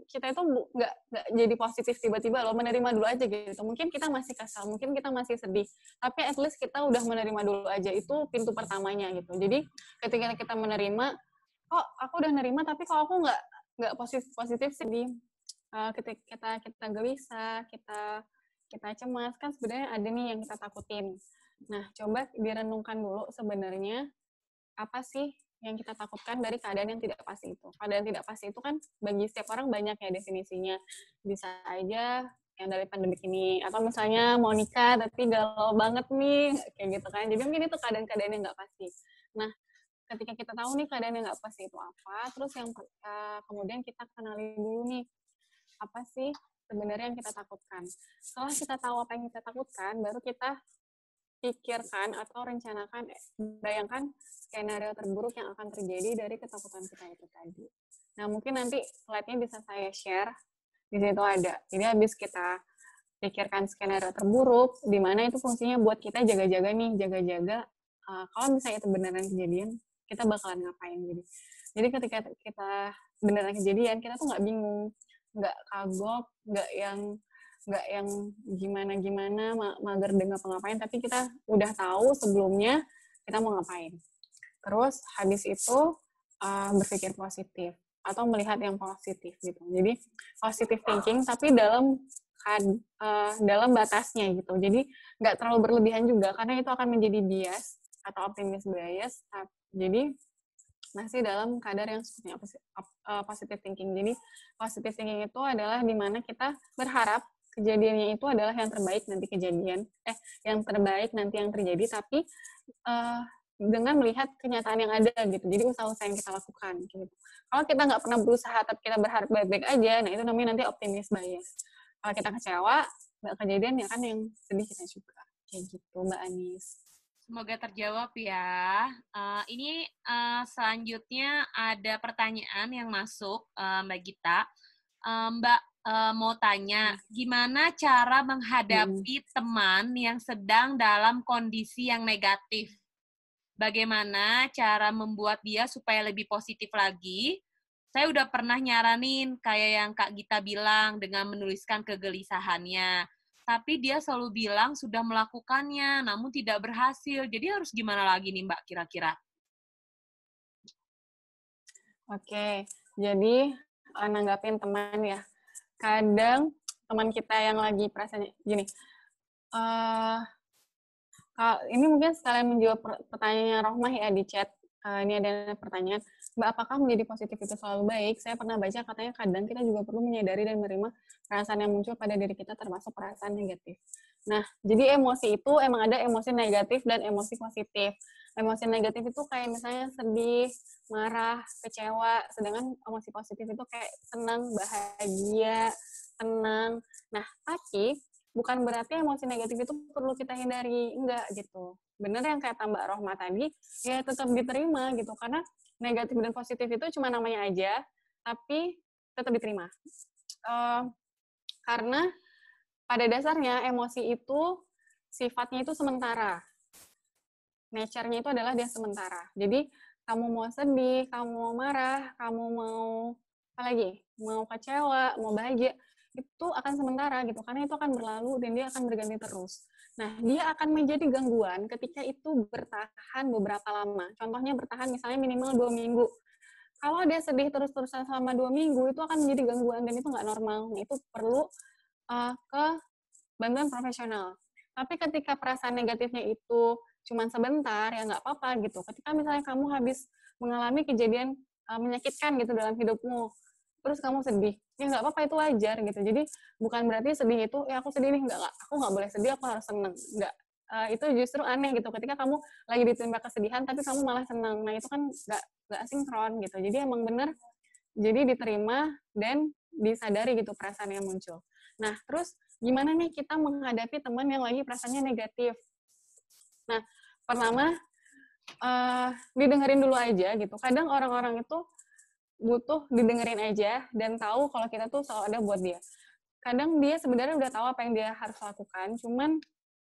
kita itu nggak nggak jadi positif tiba-tiba lo menerima dulu aja gitu mungkin kita masih kesal mungkin kita masih sedih tapi at least kita udah menerima dulu aja itu pintu pertamanya gitu jadi ketika kita menerima kok oh, aku udah nerima tapi kok aku nggak nggak positif positif sedih Eh, ketika kita kita gelisah, kita kita cemas kan sebenarnya ada nih yang kita takutin. Nah, coba direnungkan dulu sebenarnya apa sih yang kita takutkan dari keadaan yang tidak pasti itu. Keadaan tidak pasti itu kan bagi setiap orang banyak ya definisinya. Bisa aja yang dari pandemi ini atau misalnya mau nikah tapi galau banget nih kayak gitu kan jadi mungkin itu keadaan-keadaan yang nggak pasti nah ketika kita tahu nih keadaan yang nggak pasti itu apa terus yang uh, kemudian kita kenali dulu nih apa sih sebenarnya yang kita takutkan. Setelah kita tahu apa yang kita takutkan, baru kita pikirkan atau rencanakan, eh, bayangkan skenario terburuk yang akan terjadi dari ketakutan kita itu tadi. Nah, mungkin nanti slide-nya bisa saya share. Di situ ada. Jadi habis kita pikirkan skenario terburuk, di mana itu fungsinya buat kita jaga-jaga nih, jaga-jaga uh, kalau misalnya itu beneran kejadian, kita bakalan ngapain Jadi, Jadi ketika kita beneran kejadian, kita tuh nggak bingung nggak kagok nggak yang nggak yang gimana gimana mager dengan pengapain, tapi kita udah tahu sebelumnya kita mau ngapain terus habis itu uh, berpikir positif atau melihat yang positif gitu jadi positive thinking tapi dalam uh, dalam batasnya gitu jadi nggak terlalu berlebihan juga karena itu akan menjadi bias atau optimis bias jadi masih nah, dalam kadar yang sebenarnya eh, positive thinking. Jadi positive thinking itu adalah di mana kita berharap kejadiannya itu adalah yang terbaik nanti kejadian eh yang terbaik nanti yang terjadi tapi uh, dengan melihat kenyataan yang ada gitu jadi usaha-usaha yang kita lakukan gitu kalau kita nggak pernah berusaha tapi kita berharap baik-baik aja nah itu namanya nanti optimis bias kalau kita kecewa nggak kejadian ya kan yang sedih kita juga kayak gitu mbak Anies. Semoga terjawab ya. Uh, ini uh, selanjutnya ada pertanyaan yang masuk uh, Mbak Gita. Uh, Mbak uh, mau tanya, hmm. gimana cara menghadapi hmm. teman yang sedang dalam kondisi yang negatif? Bagaimana cara membuat dia supaya lebih positif lagi? Saya udah pernah nyaranin kayak yang Kak Gita bilang dengan menuliskan kegelisahannya tapi dia selalu bilang sudah melakukannya, namun tidak berhasil. Jadi harus gimana lagi nih Mbak kira-kira? Oke, jadi eh, nanggapin teman ya. Kadang teman kita yang lagi perasaannya gini, uh, ini mungkin sekalian menjawab pertanyaannya Rohmah ya di chat. Uh, ini ada pertanyaan mbak apakah menjadi positif itu selalu baik? Saya pernah baca katanya kadang kita juga perlu menyadari dan menerima perasaan yang muncul pada diri kita termasuk perasaan negatif. Nah, jadi emosi itu emang ada emosi negatif dan emosi positif. Emosi negatif itu kayak misalnya sedih, marah, kecewa, sedangkan emosi positif itu kayak senang, bahagia, tenang. Nah, tapi bukan berarti emosi negatif itu perlu kita hindari enggak gitu bener yang kayak tambah rohma tadi ya tetap diterima gitu karena negatif dan positif itu cuma namanya aja, tapi tetap diterima. Uh, karena pada dasarnya emosi itu sifatnya itu sementara. Nature-nya itu adalah dia sementara. Jadi kamu mau sedih, kamu mau marah, kamu mau apa lagi? Mau kecewa, mau bahagia, itu akan sementara gitu karena itu akan berlalu dan dia akan berganti terus. Nah, dia akan menjadi gangguan ketika itu bertahan beberapa lama. Contohnya bertahan misalnya minimal dua minggu. Kalau dia sedih terus-terusan selama dua minggu, itu akan menjadi gangguan dan itu nggak normal. Nah, itu perlu uh, eh, ke bantuan profesional. Tapi ketika perasaan negatifnya itu cuma sebentar, ya nggak apa-apa gitu. Ketika misalnya kamu habis mengalami kejadian uh, menyakitkan gitu dalam hidupmu, terus kamu sedih ya nggak apa-apa itu wajar gitu jadi bukan berarti sedih itu ya aku sedih nih nggak aku nggak boleh sedih aku harus seneng nggak uh, itu justru aneh gitu ketika kamu lagi ditimpa kesedihan tapi kamu malah senang nah itu kan nggak nggak sinkron gitu jadi emang bener jadi diterima dan disadari gitu perasaan yang muncul nah terus gimana nih kita menghadapi teman yang lagi perasaannya negatif nah pertama uh, didengerin dulu aja gitu kadang orang-orang itu butuh didengerin aja dan tahu kalau kita tuh selalu ada buat dia. Kadang dia sebenarnya udah tahu apa yang dia harus lakukan, cuman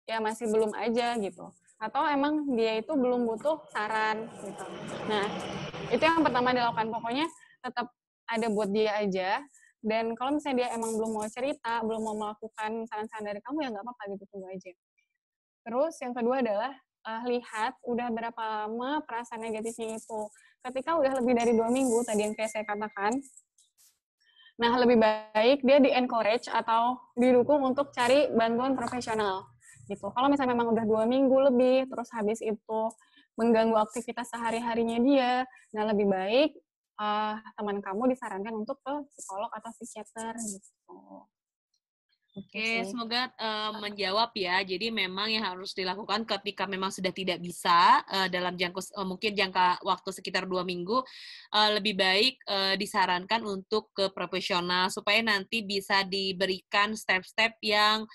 ya masih belum aja gitu. Atau emang dia itu belum butuh saran gitu. Nah, itu yang pertama dilakukan. Pokoknya tetap ada buat dia aja. Dan kalau misalnya dia emang belum mau cerita, belum mau melakukan saran-saran dari kamu, ya nggak apa-apa gitu, tunggu aja. Terus yang kedua adalah uh, lihat udah berapa lama perasaan negatifnya itu. Ketika udah lebih dari dua minggu, tadi yang kayak saya katakan, nah lebih baik dia di encourage atau didukung untuk cari bantuan profesional gitu. Kalau misalnya memang udah dua minggu lebih, terus habis itu mengganggu aktivitas sehari-harinya dia, nah lebih baik uh, teman kamu disarankan untuk ke psikolog atau psikiater gitu. Oke, okay, semoga uh, menjawab ya. Jadi memang yang harus dilakukan ketika memang sudah tidak bisa uh, dalam jangka uh, mungkin jangka waktu sekitar dua minggu, uh, lebih baik uh, disarankan untuk ke profesional supaya nanti bisa diberikan step-step yang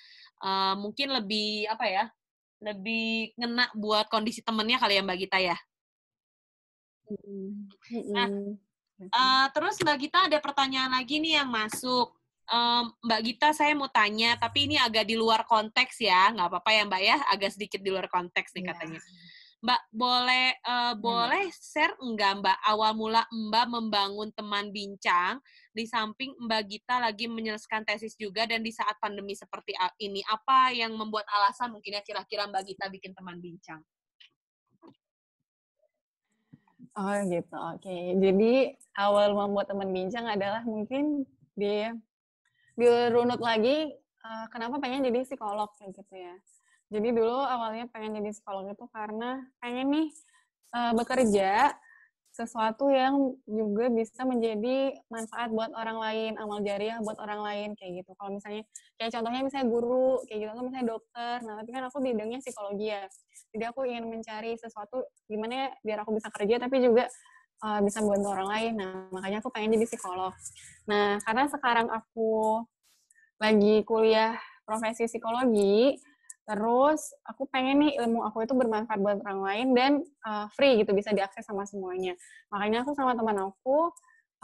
uh, mungkin lebih apa ya, lebih ngena buat kondisi temennya kali ya Mbak Gita ya. Nah, uh, terus Mbak Gita ada pertanyaan lagi nih yang masuk Um, Mbak Gita, saya mau tanya, tapi ini agak di luar konteks ya, nggak apa-apa ya Mbak ya, agak sedikit di luar konteks nih iya. katanya. Yeah. Mbak boleh uh, boleh share nggak Mbak awal mula Mbak membangun teman bincang di samping Mbak Gita lagi menyelesaikan tesis juga dan di saat pandemi seperti ini apa yang membuat alasan mungkin ya kira-kira Mbak Gita bikin teman bincang? Oh gitu, oke. Okay. Jadi awal membuat teman bincang adalah mungkin di dirunut lagi uh, kenapa pengen jadi psikolog kayak gitu ya. Jadi dulu awalnya pengen jadi psikolog itu karena pengen nih uh, bekerja sesuatu yang juga bisa menjadi manfaat buat orang lain, amal jariah buat orang lain kayak gitu. Kalau misalnya kayak contohnya misalnya guru kayak gitu atau misalnya dokter. Nah, tapi kan aku bidangnya psikologi ya. Jadi aku ingin mencari sesuatu gimana ya biar aku bisa kerja tapi juga uh, bisa membantu orang lain. Nah, makanya aku pengen jadi psikolog. Nah, karena sekarang aku lagi kuliah profesi psikologi, terus aku pengen nih ilmu aku itu bermanfaat buat orang lain dan uh, free gitu, bisa diakses sama semuanya. Makanya aku sama teman aku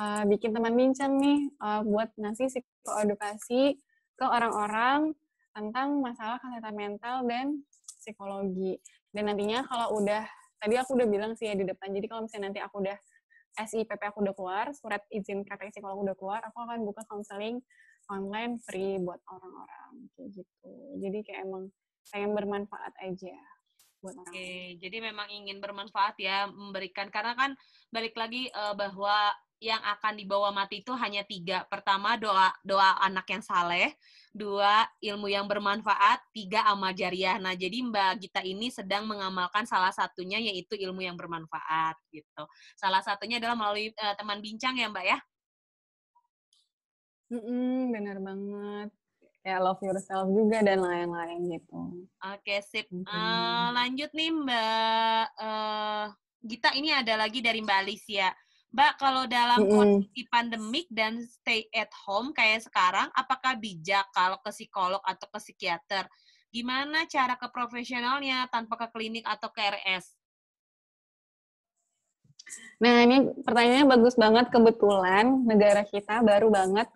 uh, bikin teman bincang nih uh, buat ngasih psikoedukasi ke orang-orang tentang masalah kesehatan mental dan psikologi. Dan nantinya kalau udah tadi aku udah bilang sih ya di depan. Jadi kalau misalnya nanti aku udah SIPP aku udah keluar, surat izin praktek psikolog udah keluar, aku akan buka counseling online free buat orang-orang kayak gitu. Jadi kayak emang pengen bermanfaat aja buat orang. Oke, jadi memang ingin bermanfaat ya, memberikan karena kan balik lagi uh, bahwa yang akan dibawa mati itu hanya tiga. Pertama, doa doa anak yang saleh. Dua, ilmu yang bermanfaat. Tiga, amal jariah. Nah, jadi Mbak Gita ini sedang mengamalkan salah satunya yaitu ilmu yang bermanfaat. gitu. Salah satunya adalah melalui uh, teman bincang ya Mbak ya? Mm -mm, bener banget. Ya, love yourself juga dan lain-lain gitu. Oke, okay, sip. Mm -hmm. uh, lanjut nih Mbak uh, Gita, ini ada lagi dari Mbak Alicia. Mbak, kalau dalam mm kondisi pandemik dan stay at home kayak sekarang, apakah bijak kalau ke psikolog atau ke psikiater? Gimana cara ke profesionalnya tanpa ke klinik atau ke RS? Nah, ini pertanyaannya bagus banget. Kebetulan negara kita baru banget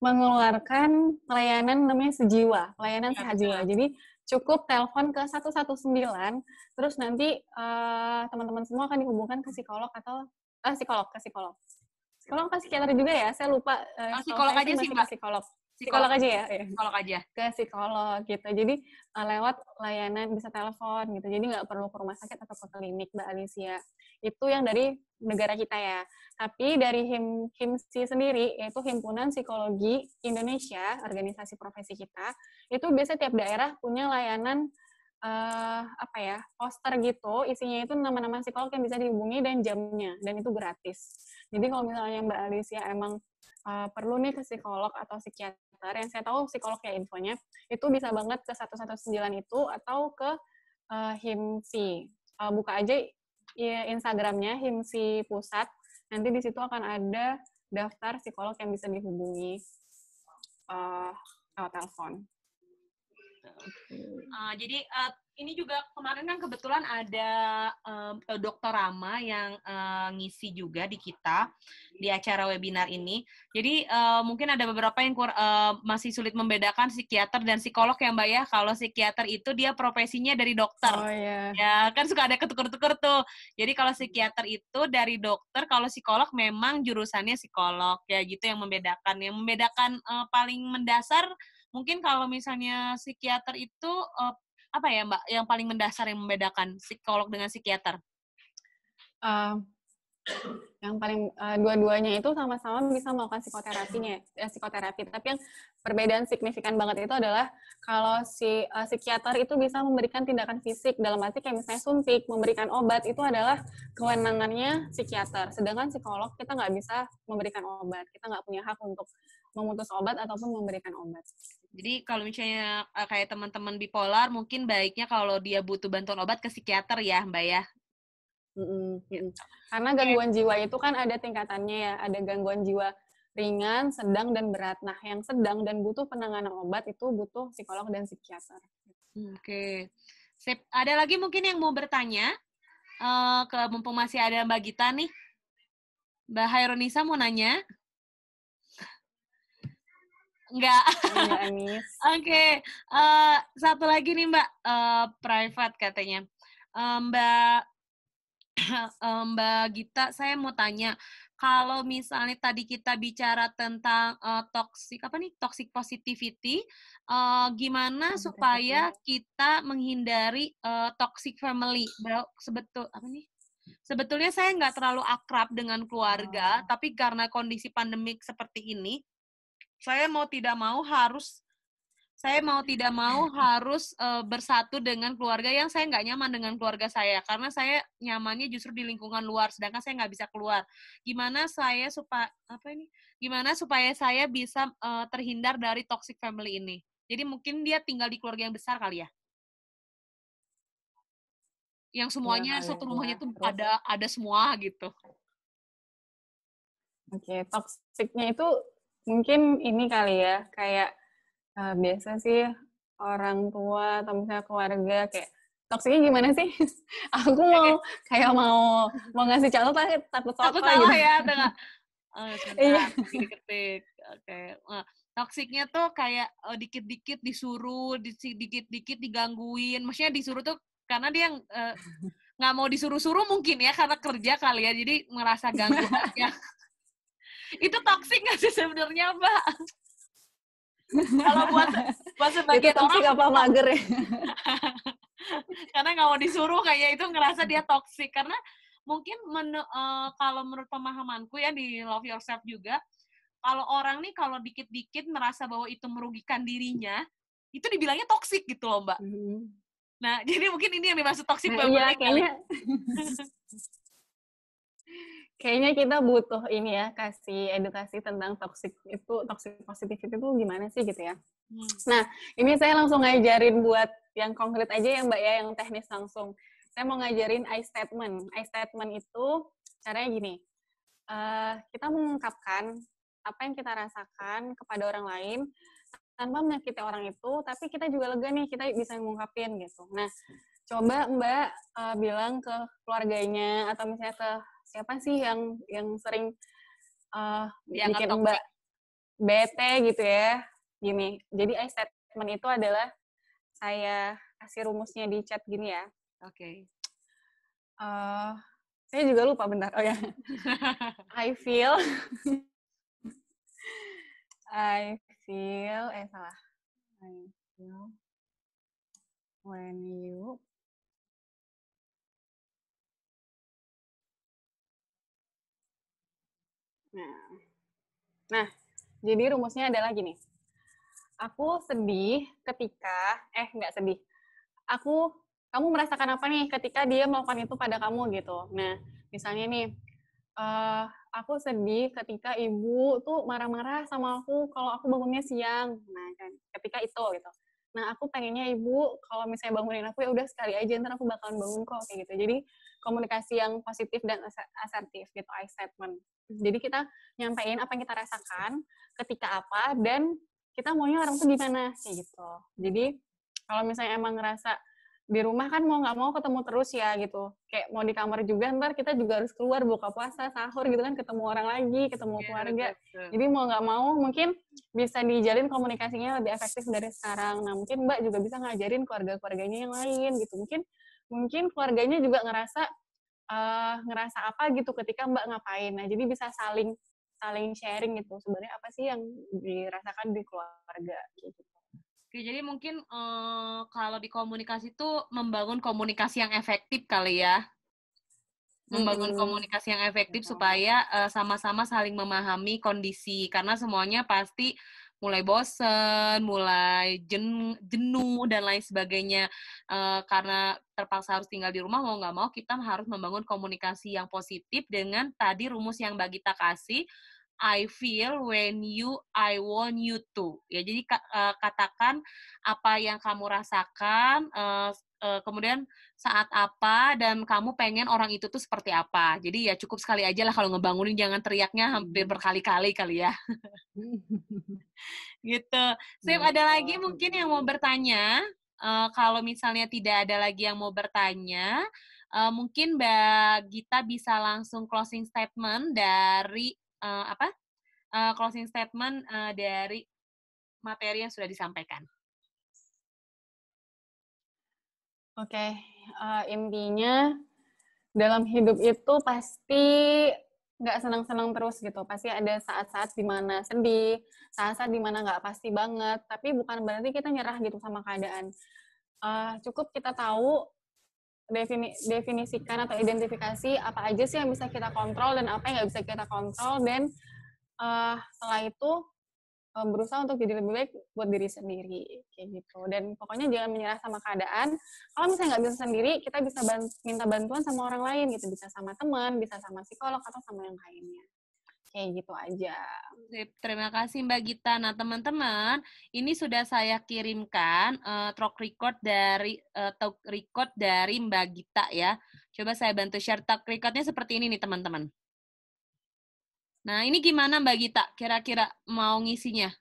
mengeluarkan layanan namanya sejiwa, pelayanan iya, sehat jiwa. Jadi cukup telepon ke 119, terus nanti eh, teman-teman uh, semua akan dihubungkan ke psikolog atau ah psikolog ke psikolog psikolog kan psikiater juga ya saya lupa uh, oh, psikolog, psikolog aja sih mbak psikolog psikolog aja ya iya. psikolog aja ke psikolog gitu jadi uh, lewat layanan bisa telepon gitu jadi nggak perlu ke rumah sakit atau ke klinik mbak Alicia itu yang dari negara kita ya tapi dari him himsi sendiri yaitu himpunan psikologi Indonesia organisasi profesi kita itu biasa tiap daerah punya layanan uh, apa ya poster gitu isinya itu nama-nama psikolog yang bisa dihubungi dan jamnya dan itu gratis jadi kalau misalnya mbak Alicia emang uh, perlu nih ke psikolog atau psikiater yang saya tahu psikolog ya infonya itu bisa banget ke 119 itu atau ke uh, himsi uh, buka aja ya, instagramnya himsi pusat nanti di situ akan ada daftar psikolog yang bisa dihubungi uh, lewat telepon Uh, jadi uh, ini juga kemarin kan kebetulan ada uh, eh, dokter Rama yang uh, ngisi juga di kita di acara webinar ini. Jadi uh, mungkin ada beberapa yang kur uh, masih sulit membedakan psikiater dan psikolog ya Mbak ya. Kalau psikiater itu dia profesinya dari dokter. Oh iya. Yeah. Ya kan suka ada ketuker-tuker tuh. Jadi kalau psikiater itu dari dokter, kalau psikolog memang jurusannya psikolog ya gitu yang membedakan. Yang membedakan uh, paling mendasar mungkin kalau misalnya psikiater itu uh, apa ya mbak yang paling mendasar yang membedakan psikolog dengan psikiater uh, yang paling uh, dua-duanya itu sama-sama bisa melakukan psikoterapinya ya, psikoterapi tapi yang perbedaan signifikan banget itu adalah kalau si uh, psikiater itu bisa memberikan tindakan fisik dalam arti kayak misalnya suntik memberikan obat itu adalah kewenangannya psikiater sedangkan psikolog kita nggak bisa memberikan obat kita nggak punya hak untuk memutus obat ataupun memberikan obat. Jadi kalau misalnya eh, kayak teman-teman bipolar mungkin baiknya kalau dia butuh bantuan obat ke psikiater ya Mbak ya. Mm -mm. Karena gangguan jiwa itu kan ada tingkatannya ya, ada gangguan jiwa ringan, sedang dan berat. Nah, yang sedang dan butuh penanganan obat itu butuh psikolog dan psikiater. Hmm, oke. Okay. Ada lagi mungkin yang mau bertanya? Uh, ke mumpung masih ada Mbak Gita nih. Mbak Hairunisa mau nanya. Enggak. Iya, [laughs] Oke, okay. uh, eh, satu lagi nih Mbak, uh, private katanya. Uh, Mbak [clears throat] Mbak Gita, saya mau tanya, kalau misalnya tadi kita bicara tentang uh, toxic apa nih toxic positivity, uh, gimana supaya kita menghindari uh, toxic family? Sebetul apa nih? Sebetulnya saya nggak terlalu akrab dengan keluarga, oh. tapi karena kondisi pandemik seperti ini, saya mau tidak mau harus saya mau tidak mau harus uh, bersatu dengan keluarga yang saya nggak nyaman dengan keluarga saya karena saya nyamannya justru di lingkungan luar sedangkan saya nggak bisa keluar gimana saya supaya apa ini gimana supaya saya bisa uh, terhindar dari toxic family ini jadi mungkin dia tinggal di keluarga yang besar kali ya yang semuanya ya, satu iya, rumahnya tuh Terus. ada ada semua gitu oke okay, toxicnya itu mungkin ini kali ya kayak uh, biasa sih orang tua atau misalnya keluarga kayak toksiknya gimana sih? [laughs] aku mau kayak mau mau ngasih contoh tapi takut salah. gitu. ya, tengah. [laughs] Oh, iya. Ketik. Oke. Okay. toksiknya tuh kayak oh, dikit-dikit disuruh, dikit-dikit digangguin. Maksudnya disuruh tuh karena dia nggak uh, mau disuruh-suruh mungkin ya karena kerja kali ya. Jadi merasa ganggu ya [laughs] itu toksik nggak sih sebenarnya mbak [laughs] kalau buat buat sebagai itu orang apa mager ya [laughs] karena nggak mau disuruh kayak itu ngerasa dia toksik karena mungkin men, uh, eh, kalau menurut pemahamanku ya di love yourself juga kalau orang nih kalau dikit-dikit merasa bahwa itu merugikan dirinya itu dibilangnya toksik gitu loh mbak mm -hmm. nah [laughs] jadi mungkin ini yang dimaksud toksik nah, iya, ya, kayaknya Kayaknya kita butuh ini ya, kasih edukasi tentang toxic itu, toxic positivity itu gimana sih gitu ya. Hmm. Nah, ini saya langsung ngajarin buat yang konkret aja ya Mbak ya, yang teknis langsung. Saya mau ngajarin I statement. I statement itu caranya gini. Uh, kita mengungkapkan apa yang kita rasakan kepada orang lain tanpa menyakiti orang itu, tapi kita juga lega nih, kita bisa mengungkapin gitu. Nah, coba Mbak uh, bilang ke keluarganya atau misalnya ke siapa sih yang yang sering uh, yang bikin atau... mbak bete gitu ya gini jadi I statement itu adalah saya kasih rumusnya di chat gini ya oke okay. uh, eh, saya juga lupa bentar oh ya [laughs] I feel I feel eh salah I feel when you Nah, nah jadi rumusnya adalah gini. Aku sedih ketika, eh nggak sedih. Aku, kamu merasakan apa nih ketika dia melakukan itu pada kamu gitu. Nah, misalnya nih, uh, aku sedih ketika ibu tuh marah-marah sama aku kalau aku bangunnya siang. Nah, kan, ketika itu gitu. Nah, aku pengennya ibu kalau misalnya bangunin aku ya udah sekali aja ntar aku bakalan bangun kok kayak gitu. Jadi komunikasi yang positif dan asertif gitu, I statement. Jadi kita nyampein apa yang kita rasakan, ketika apa, dan kita maunya orang tuh gimana, kayak gitu. Jadi kalau misalnya emang ngerasa di rumah kan mau nggak mau ketemu terus ya gitu kayak mau di kamar juga ntar kita juga harus keluar buka puasa sahur gitu kan ketemu orang lagi ketemu yeah, keluarga betul, jadi mau nggak mau mungkin bisa dijalin komunikasinya lebih efektif dari sekarang nah mungkin mbak juga bisa ngajarin keluarga keluarganya yang lain gitu mungkin mungkin keluarganya juga ngerasa uh, ngerasa apa gitu ketika Mbak ngapain. Nah, jadi bisa saling saling sharing gitu. Sebenarnya apa sih yang dirasakan di keluarga gitu. Oke, jadi mungkin uh, kalau di komunikasi itu membangun komunikasi yang efektif kali ya. Membangun hmm. komunikasi yang efektif Betul. supaya eh, sama-sama uh, sama -sama saling memahami kondisi karena semuanya pasti mulai bosen, mulai jen, jenuh dan lain sebagainya uh, karena terpaksa harus tinggal di rumah mau nggak mau kita harus membangun komunikasi yang positif dengan tadi rumus yang Mbak Gita kasih I feel when you I want you to. Ya jadi eh, katakan apa yang kamu rasakan eh, uh, kemudian saat apa dan kamu pengen orang itu tuh seperti apa. Jadi ya cukup sekali aja lah kalau ngebangunin jangan teriaknya hampir berkali-kali kali ya. [laughs] gitu. Sip, ada lagi mungkin yang mau bertanya? Uh, kalau misalnya tidak ada lagi yang mau bertanya, uh, mungkin Mbak Gita bisa langsung closing statement dari uh, apa? Uh, closing statement uh, dari materi yang sudah disampaikan. Oke, okay. uh, eh, intinya dalam hidup itu pasti nggak senang-senang terus gitu. Pasti ada saat-saat dimana sedih, saat-saat dimana nggak pasti banget. Tapi bukan berarti kita nyerah gitu sama keadaan. Uh, cukup kita tahu defini definisikan atau identifikasi apa aja sih yang bisa kita kontrol dan apa yang nggak bisa kita kontrol dan uh, setelah itu um, berusaha untuk jadi lebih baik buat diri sendiri kayak gitu dan pokoknya jangan menyerah sama keadaan kalau misalnya nggak bisa sendiri kita bisa ban minta bantuan sama orang lain gitu bisa sama teman bisa sama psikolog atau sama yang lainnya kayak gitu aja. Terima kasih Mbak Gita. Nah teman-teman, ini sudah saya kirimkan uh, eh, talk record dari uh, talk record dari Mbak Gita ya. Coba saya bantu share talk recordnya seperti ini nih teman-teman. Nah, ini gimana Mbak Gita? Kira-kira mau ngisinya?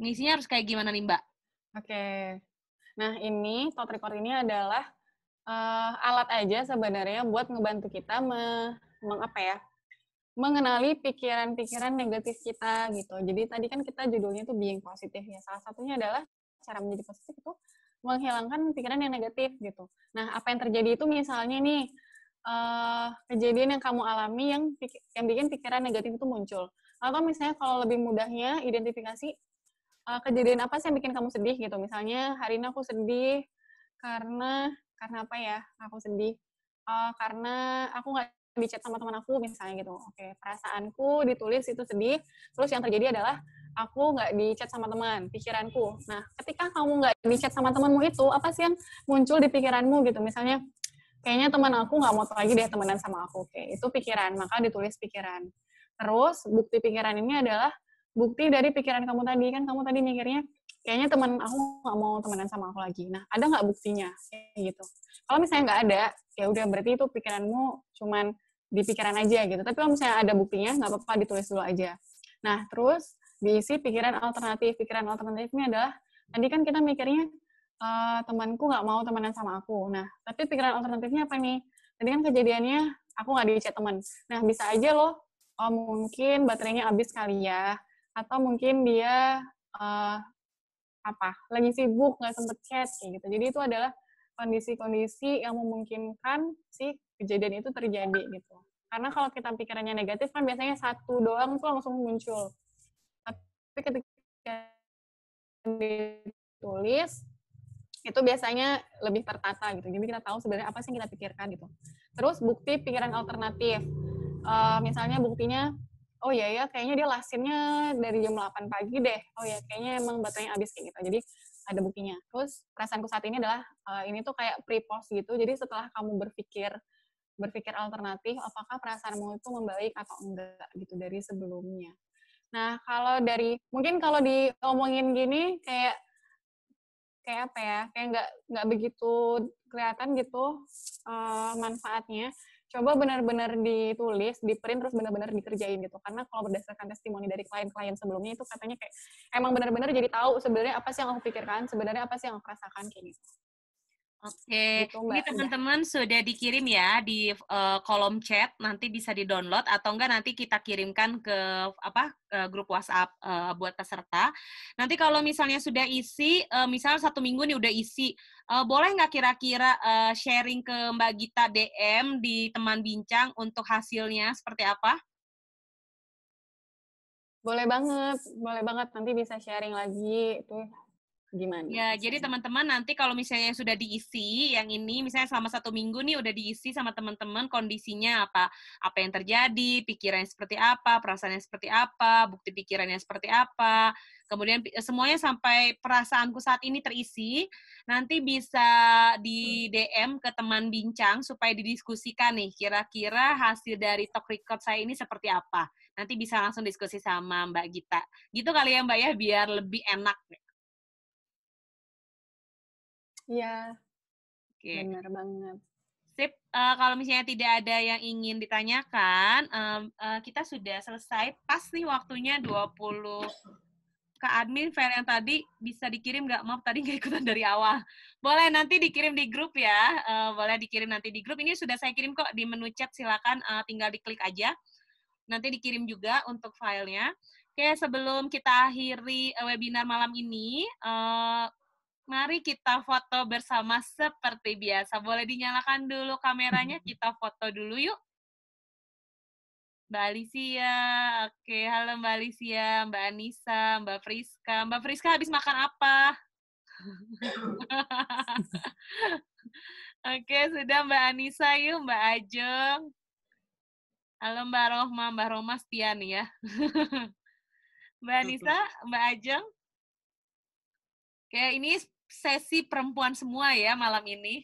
Ngisinya harus kayak gimana nih Mbak? Oke. Nah, ini thought record ini adalah uh, alat aja sebenarnya buat ngebantu kita me, meng, apa ya, mengenali pikiran-pikiran negatif kita gitu. Jadi tadi kan kita judulnya itu being positif ya. Salah satunya adalah cara menjadi positif itu menghilangkan pikiran yang negatif gitu. Nah, apa yang terjadi itu misalnya nih uh, kejadian yang kamu alami yang yang bikin pikiran negatif itu muncul. Atau misalnya kalau lebih mudahnya identifikasi uh, kejadian apa sih yang bikin kamu sedih gitu. Misalnya hari ini aku sedih karena karena apa ya? Aku sedih uh, karena aku nggak dicat sama teman aku misalnya gitu. Oke, perasaanku ditulis itu sedih. Terus yang terjadi adalah aku nggak dicat sama teman, pikiranku. Nah, ketika kamu nggak dicat sama temanmu itu, apa sih yang muncul di pikiranmu gitu? Misalnya, kayaknya teman aku nggak mau lagi deh temenan sama aku. Oke, itu pikiran, maka ditulis pikiran. Terus bukti pikiran ini adalah bukti dari pikiran kamu tadi kan kamu tadi mikirnya kayaknya teman aku nggak mau temenan sama aku lagi. Nah, ada nggak buktinya? Kayak gitu. Kalau misalnya nggak ada, ya udah berarti itu pikiranmu cuman di pikiran aja gitu. Tapi kalau misalnya ada buktinya, nggak apa-apa ditulis dulu aja. Nah, terus diisi pikiran alternatif. Pikiran alternatifnya adalah tadi kan kita mikirnya uh, temanku nggak mau temenan sama aku. Nah, tapi pikiran alternatifnya apa nih? Tadi kan kejadiannya aku nggak di chat teman. Nah, bisa aja loh, oh, mungkin baterainya habis kali ya, atau mungkin dia uh, apa lagi sibuk nggak sempet chat kayak gitu. Jadi itu adalah kondisi-kondisi yang memungkinkan si kejadian itu terjadi gitu. Karena kalau kita pikirannya negatif kan biasanya satu doang tuh langsung muncul. Tapi ketika ditulis itu biasanya lebih tertata gitu. Jadi kita tahu sebenarnya apa sih yang kita pikirkan gitu. Terus bukti pikiran alternatif. Uh, misalnya buktinya, oh iya ya kayaknya dia lasinnya dari jam 8 pagi deh. Oh ya kayaknya emang baterainya habis kayak gitu. Jadi ada buktinya. Terus perasaanku saat ini adalah uh, ini tuh kayak pre-post gitu. Jadi setelah kamu berpikir berpikir alternatif, apakah perasaanmu itu membaik atau enggak gitu dari sebelumnya. Nah, kalau dari mungkin kalau diomongin gini kayak kayak apa ya kayak nggak nggak begitu kelihatan gitu uh, manfaatnya coba benar-benar ditulis di print terus benar-benar dikerjain gitu karena kalau berdasarkan testimoni dari klien-klien sebelumnya itu katanya kayak emang benar-benar jadi tahu sebenarnya apa sih yang aku pikirkan sebenarnya apa sih yang aku rasakan kayak gitu Oke, gitu, ini teman-teman sudah dikirim ya di uh, kolom chat, nanti bisa di-download atau enggak nanti kita kirimkan ke apa ke grup WhatsApp uh, buat peserta. Nanti kalau misalnya sudah isi, uh, misal satu minggu nih udah isi, uh, boleh nggak kira-kira uh, sharing ke Mbak Gita DM di teman bincang untuk hasilnya seperti apa? Boleh banget, boleh banget nanti bisa sharing lagi tuh gimana? Ya, jadi teman-teman nanti kalau misalnya sudah diisi yang ini, misalnya selama satu minggu nih udah diisi sama teman-teman kondisinya apa, apa yang terjadi, pikirannya seperti apa, perasaannya seperti apa, bukti pikirannya seperti apa, kemudian semuanya sampai perasaanku saat ini terisi, nanti bisa di DM ke teman bincang supaya didiskusikan nih, kira-kira hasil dari talk record saya ini seperti apa. Nanti bisa langsung diskusi sama Mbak Gita. Gitu kali ya Mbak ya, biar lebih enak. Nih. Iya. Oke. Okay. Benar banget. Sip. Uh, kalau misalnya tidak ada yang ingin ditanyakan, um, uh, kita sudah selesai. Pas nih waktunya 20 ke admin file yang tadi bisa dikirim nggak? Maaf tadi nggak ikutan dari awal. Boleh nanti dikirim di grup ya. Uh, boleh dikirim nanti di grup. Ini sudah saya kirim kok di menu chat. Silakan uh, tinggal diklik aja. Nanti dikirim juga untuk filenya. Oke, sebelum kita akhiri webinar malam ini, uh, Mari kita foto bersama seperti biasa. Boleh dinyalakan dulu kameranya, hmm. kita foto dulu yuk. Mbak Alicia, oke. Halo Mbak Alicia, Mbak Anissa, Mbak Friska. Mbak Friska habis makan apa? [laughs] oke, sudah Mbak Anissa yuk, Mbak Ajeng. Halo Mbak Rohma, Mbak Rohma setia ya. [laughs] Mbak Anissa, Mbak Ajeng. Oke, ini sesi perempuan semua ya malam ini.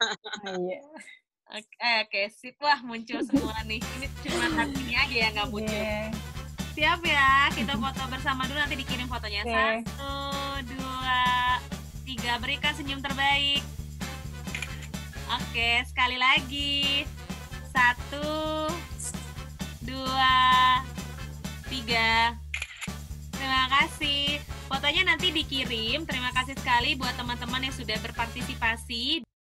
Ah, iya. Eh, oke, okay, okay, sip. Wah, muncul semua nih. Ini cuma hatinya [laughs] aja yang nggak muncul. Yeah. Siap ya, kita foto bersama dulu nanti dikirim fotonya. Okay. Satu, dua, tiga. Berikan senyum terbaik. Oke, okay, sekali lagi. Satu, dua, tiga. Terima kasih. Fotonya nanti dikirim. Terima kasih sekali buat teman-teman yang sudah berpartisipasi.